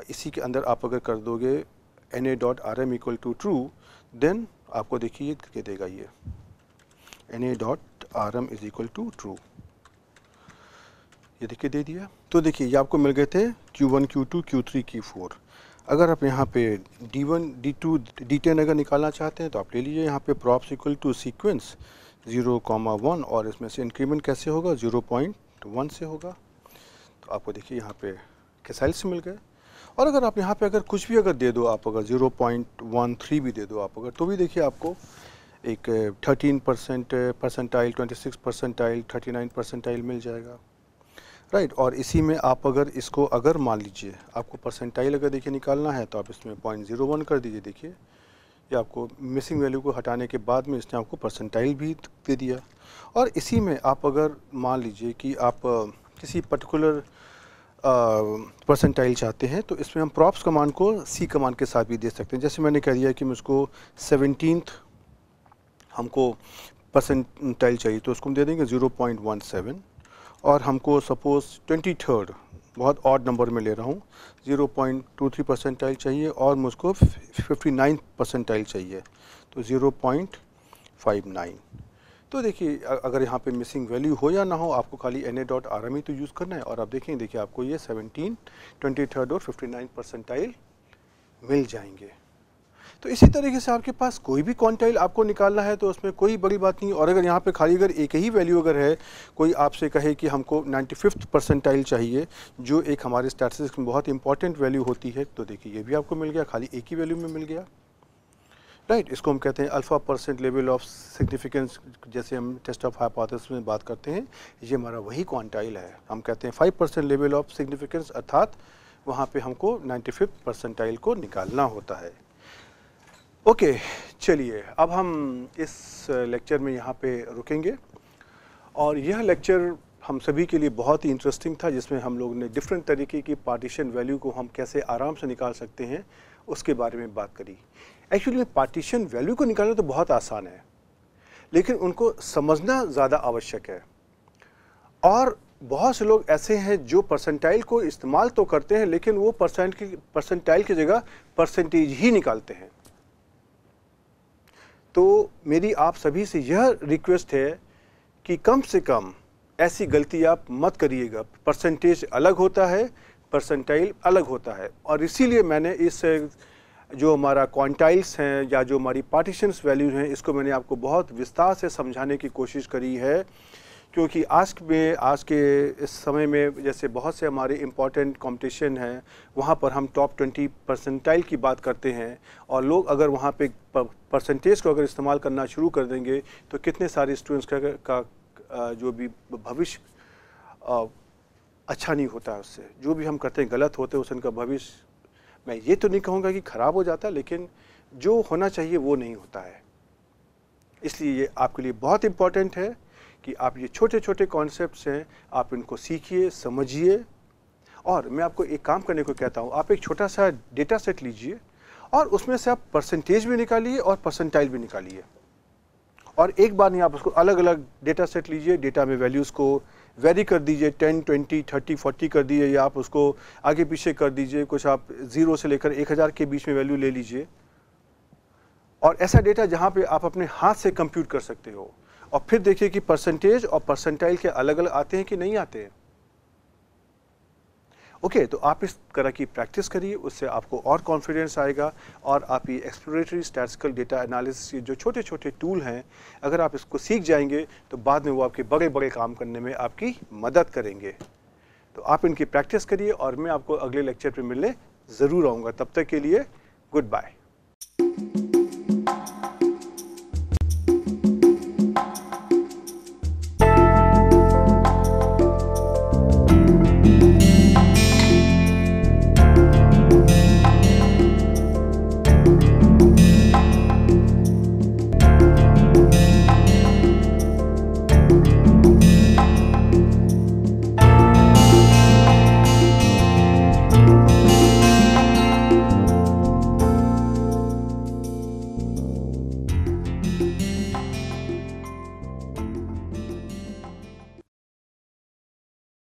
इसी के अंदर आप अगर कर दोगे N A dot R M equal to true then आपको देखिए दे देगा ये N A dot rm is equal to true ये देखिए दे दिया तो देखिए ये आपको मिल गए थे Q1, Q2, Q3, Q4 अगर आप यहाँ पे D1, D2, D10 अगर निकालना चाहते हैं तो आप ले लीजिए यहाँ पे props equal to sequence zero comma one और इसमें से इंक्रीमेंट कैसे होगा ज़ीरो पॉइंट वन से होगा तो आपको देखिए यहाँ पे कैसाइल्स मिल गए और अगर आप यहाँ पे अगर कुछ भी अगर दे दो आप अगर ज़ीरो पॉइंट वन थ्री भी दे दो आप अगर तो भी देखिए आपको एक 13 परसेंट परसेंटाइल 26 परसेंटाइल 39 परसेंटाइल मिल जाएगा राइट और इसी में आप अगर इसको अगर मान लीजिए आपको परसेंटाइल अगर देखिए निकालना है तो आप इसमें पॉइंट जीरो वन कर दीजिए देखिए ये आपको मिसिंग वैल्यू को हटाने के बाद में इसने आपको परसेंटाइल भी दे दिया और इसी में आप अगर मान लीजिए कि आप किसी पर्टिकुलर परसेंटाइल चाहते हैं तो इसमें हम प्रॉप्स कमांड को सी कमांड के साथ भी दे सकते हैं जैसे मैंने कह दिया कि मैं उसको सेवनटीन हमको परसेंटाइल चाहिए तो उसको हम दे देंगे 0.17 और हमको सपोज़ ट्वेंटी थर्ड बहुत ऑड नंबर में ले रहा हूँ 0.23 परसेंटाइल चाहिए और मुझको फिफ्टी नाइन परसेंटाइल चाहिए तो 0.59 तो देखिए अगर यहाँ पे मिसिंग वैल्यू हो या ना हो आपको खाली N A dot R M E तो यूज़ करना है और आप देखें देखिए आपको ये 17, थर्ड और 59 परसेंटाइल मिल जाएंगे तो इसी तरीके से आपके पास कोई भी क्वांटाइल आपको निकालना है तो उसमें कोई बड़ी बात नहीं और अगर यहाँ पे खाली अगर एक ही वैल्यू अगर है कोई आपसे कहे कि हमको नाइन्टी फिफ्थ परसेंटाइल चाहिए जो एक हमारे स्टैटिस्टिक्स में बहुत इंपॉर्टेंट वैल्यू होती है तो देखिए ये भी आपको मिल गया खाली एक ही वैल्यू में मिल गया राइट right, इसको हम कहते हैं alpha percent level of significance जैसे हम टेस्ट ऑफ हाइपोथेसिस में बात करते हैं ये हमारा वही क्वांटाइल है हम कहते हैं five percent level of significance अर्थात वहाँ पे हमको नाइन्टी फिफ्थ परसेंटाइल को निकालना होता है ओके चलिए अब हम इस लेक्चर में यहाँ पे रुकेंगे और यह लेक्चर हम सभी के लिए बहुत ही इंटरेस्टिंग था जिसमें हम लोग ने डिफरेंट तरीके की पार्टीशन वैल्यू को हम कैसे आराम से निकाल सकते हैं उसके बारे में बात करी एक्चुअली पार्टीशन वैल्यू को निकालना तो बहुत आसान है लेकिन उनको समझना ज़्यादा आवश्यक है और बहुत से लोग ऐसे हैं जो परसेंटाइल को इस्तेमाल तो करते हैं लेकिन वो परसेंट की परसेंटाइल की जगह परसेंटेज ही निकालते हैं तो मेरी आप सभी से यह रिक्वेस्ट है कि कम से कम ऐसी गलती आप मत करिएगा परसेंटेज अलग होता है परसेंटाइल अलग होता है और इसीलिए मैंने इस जो हमारा क्वांटाइल्स हैं या जो हमारी पार्टीशंस वैल्यू हैं इसको मैंने आपको बहुत विस्तार से समझाने की कोशिश करी है क्योंकि आज में आज के इस समय में जैसे बहुत से हमारे इम्पॉर्टेंट कंपटीशन हैं वहाँ पर हम टॉप ट्वेंटी परसेंटाइल की बात करते हैं और लोग अगर वहाँ पे परसेंटेज को अगर इस्तेमाल करना शुरू कर देंगे तो कितने सारे स्टूडेंट्स का, का जो भी भविष्य अच्छा नहीं होता है उससे जो भी हम करते हैं गलत होते हैं उससे उनका भविष्य मैं ये तो नहीं कहूँगा कि ख़राब हो जाता लेकिन जो होना चाहिए वो नहीं होता है इसलिए ये आपके लिए बहुत इम्पॉर्टेंट है कि आप ये छोटे छोटे कॉन्सेप्ट हैं आप इनको सीखिए समझिए और मैं आपको एक काम करने को कहता हूँ आप एक छोटा सा डेटा सेट लीजिए और उसमें से आप परसेंटेज भी निकालिए और परसेंटाइल भी निकालिए और एक बार नहीं आप उसको अलग अलग डेटा सेट लीजिए डेटा में वैल्यूज़ को वेरी कर दीजिए टेन ट्वेंटी थर्टी फोर्टी कर दीजिए या आप उसको आगे पीछे कर दीजिए कुछ आप ज़ीरो से लेकर एक हज़ार के बीच में वैल्यू ले लीजिए और ऐसा डेटा जहाँ पे आप अपने हाथ से कंप्यूट कर सकते हो और फिर देखिए कि परसेंटेज और परसेंटाइल के अलग अलग आते हैं कि नहीं आते हैं ओके okay, तो आप इस तरह की प्रैक्टिस करिए उससे आपको और कॉन्फिडेंस आएगा और आप ये एक्सप्लोरेटरी स्टैटिकल डेटा एनालिसिस के जो छोटे छोटे टूल हैं अगर आप इसको सीख जाएंगे तो बाद में वो आपके बड़े बड़े काम करने में आपकी मदद करेंगे तो आप इनकी प्रैक्टिस करिए और मैं आपको अगले लेक्चर पर मिलने ज़रूर आऊँगा तब तक के लिए गुड बाय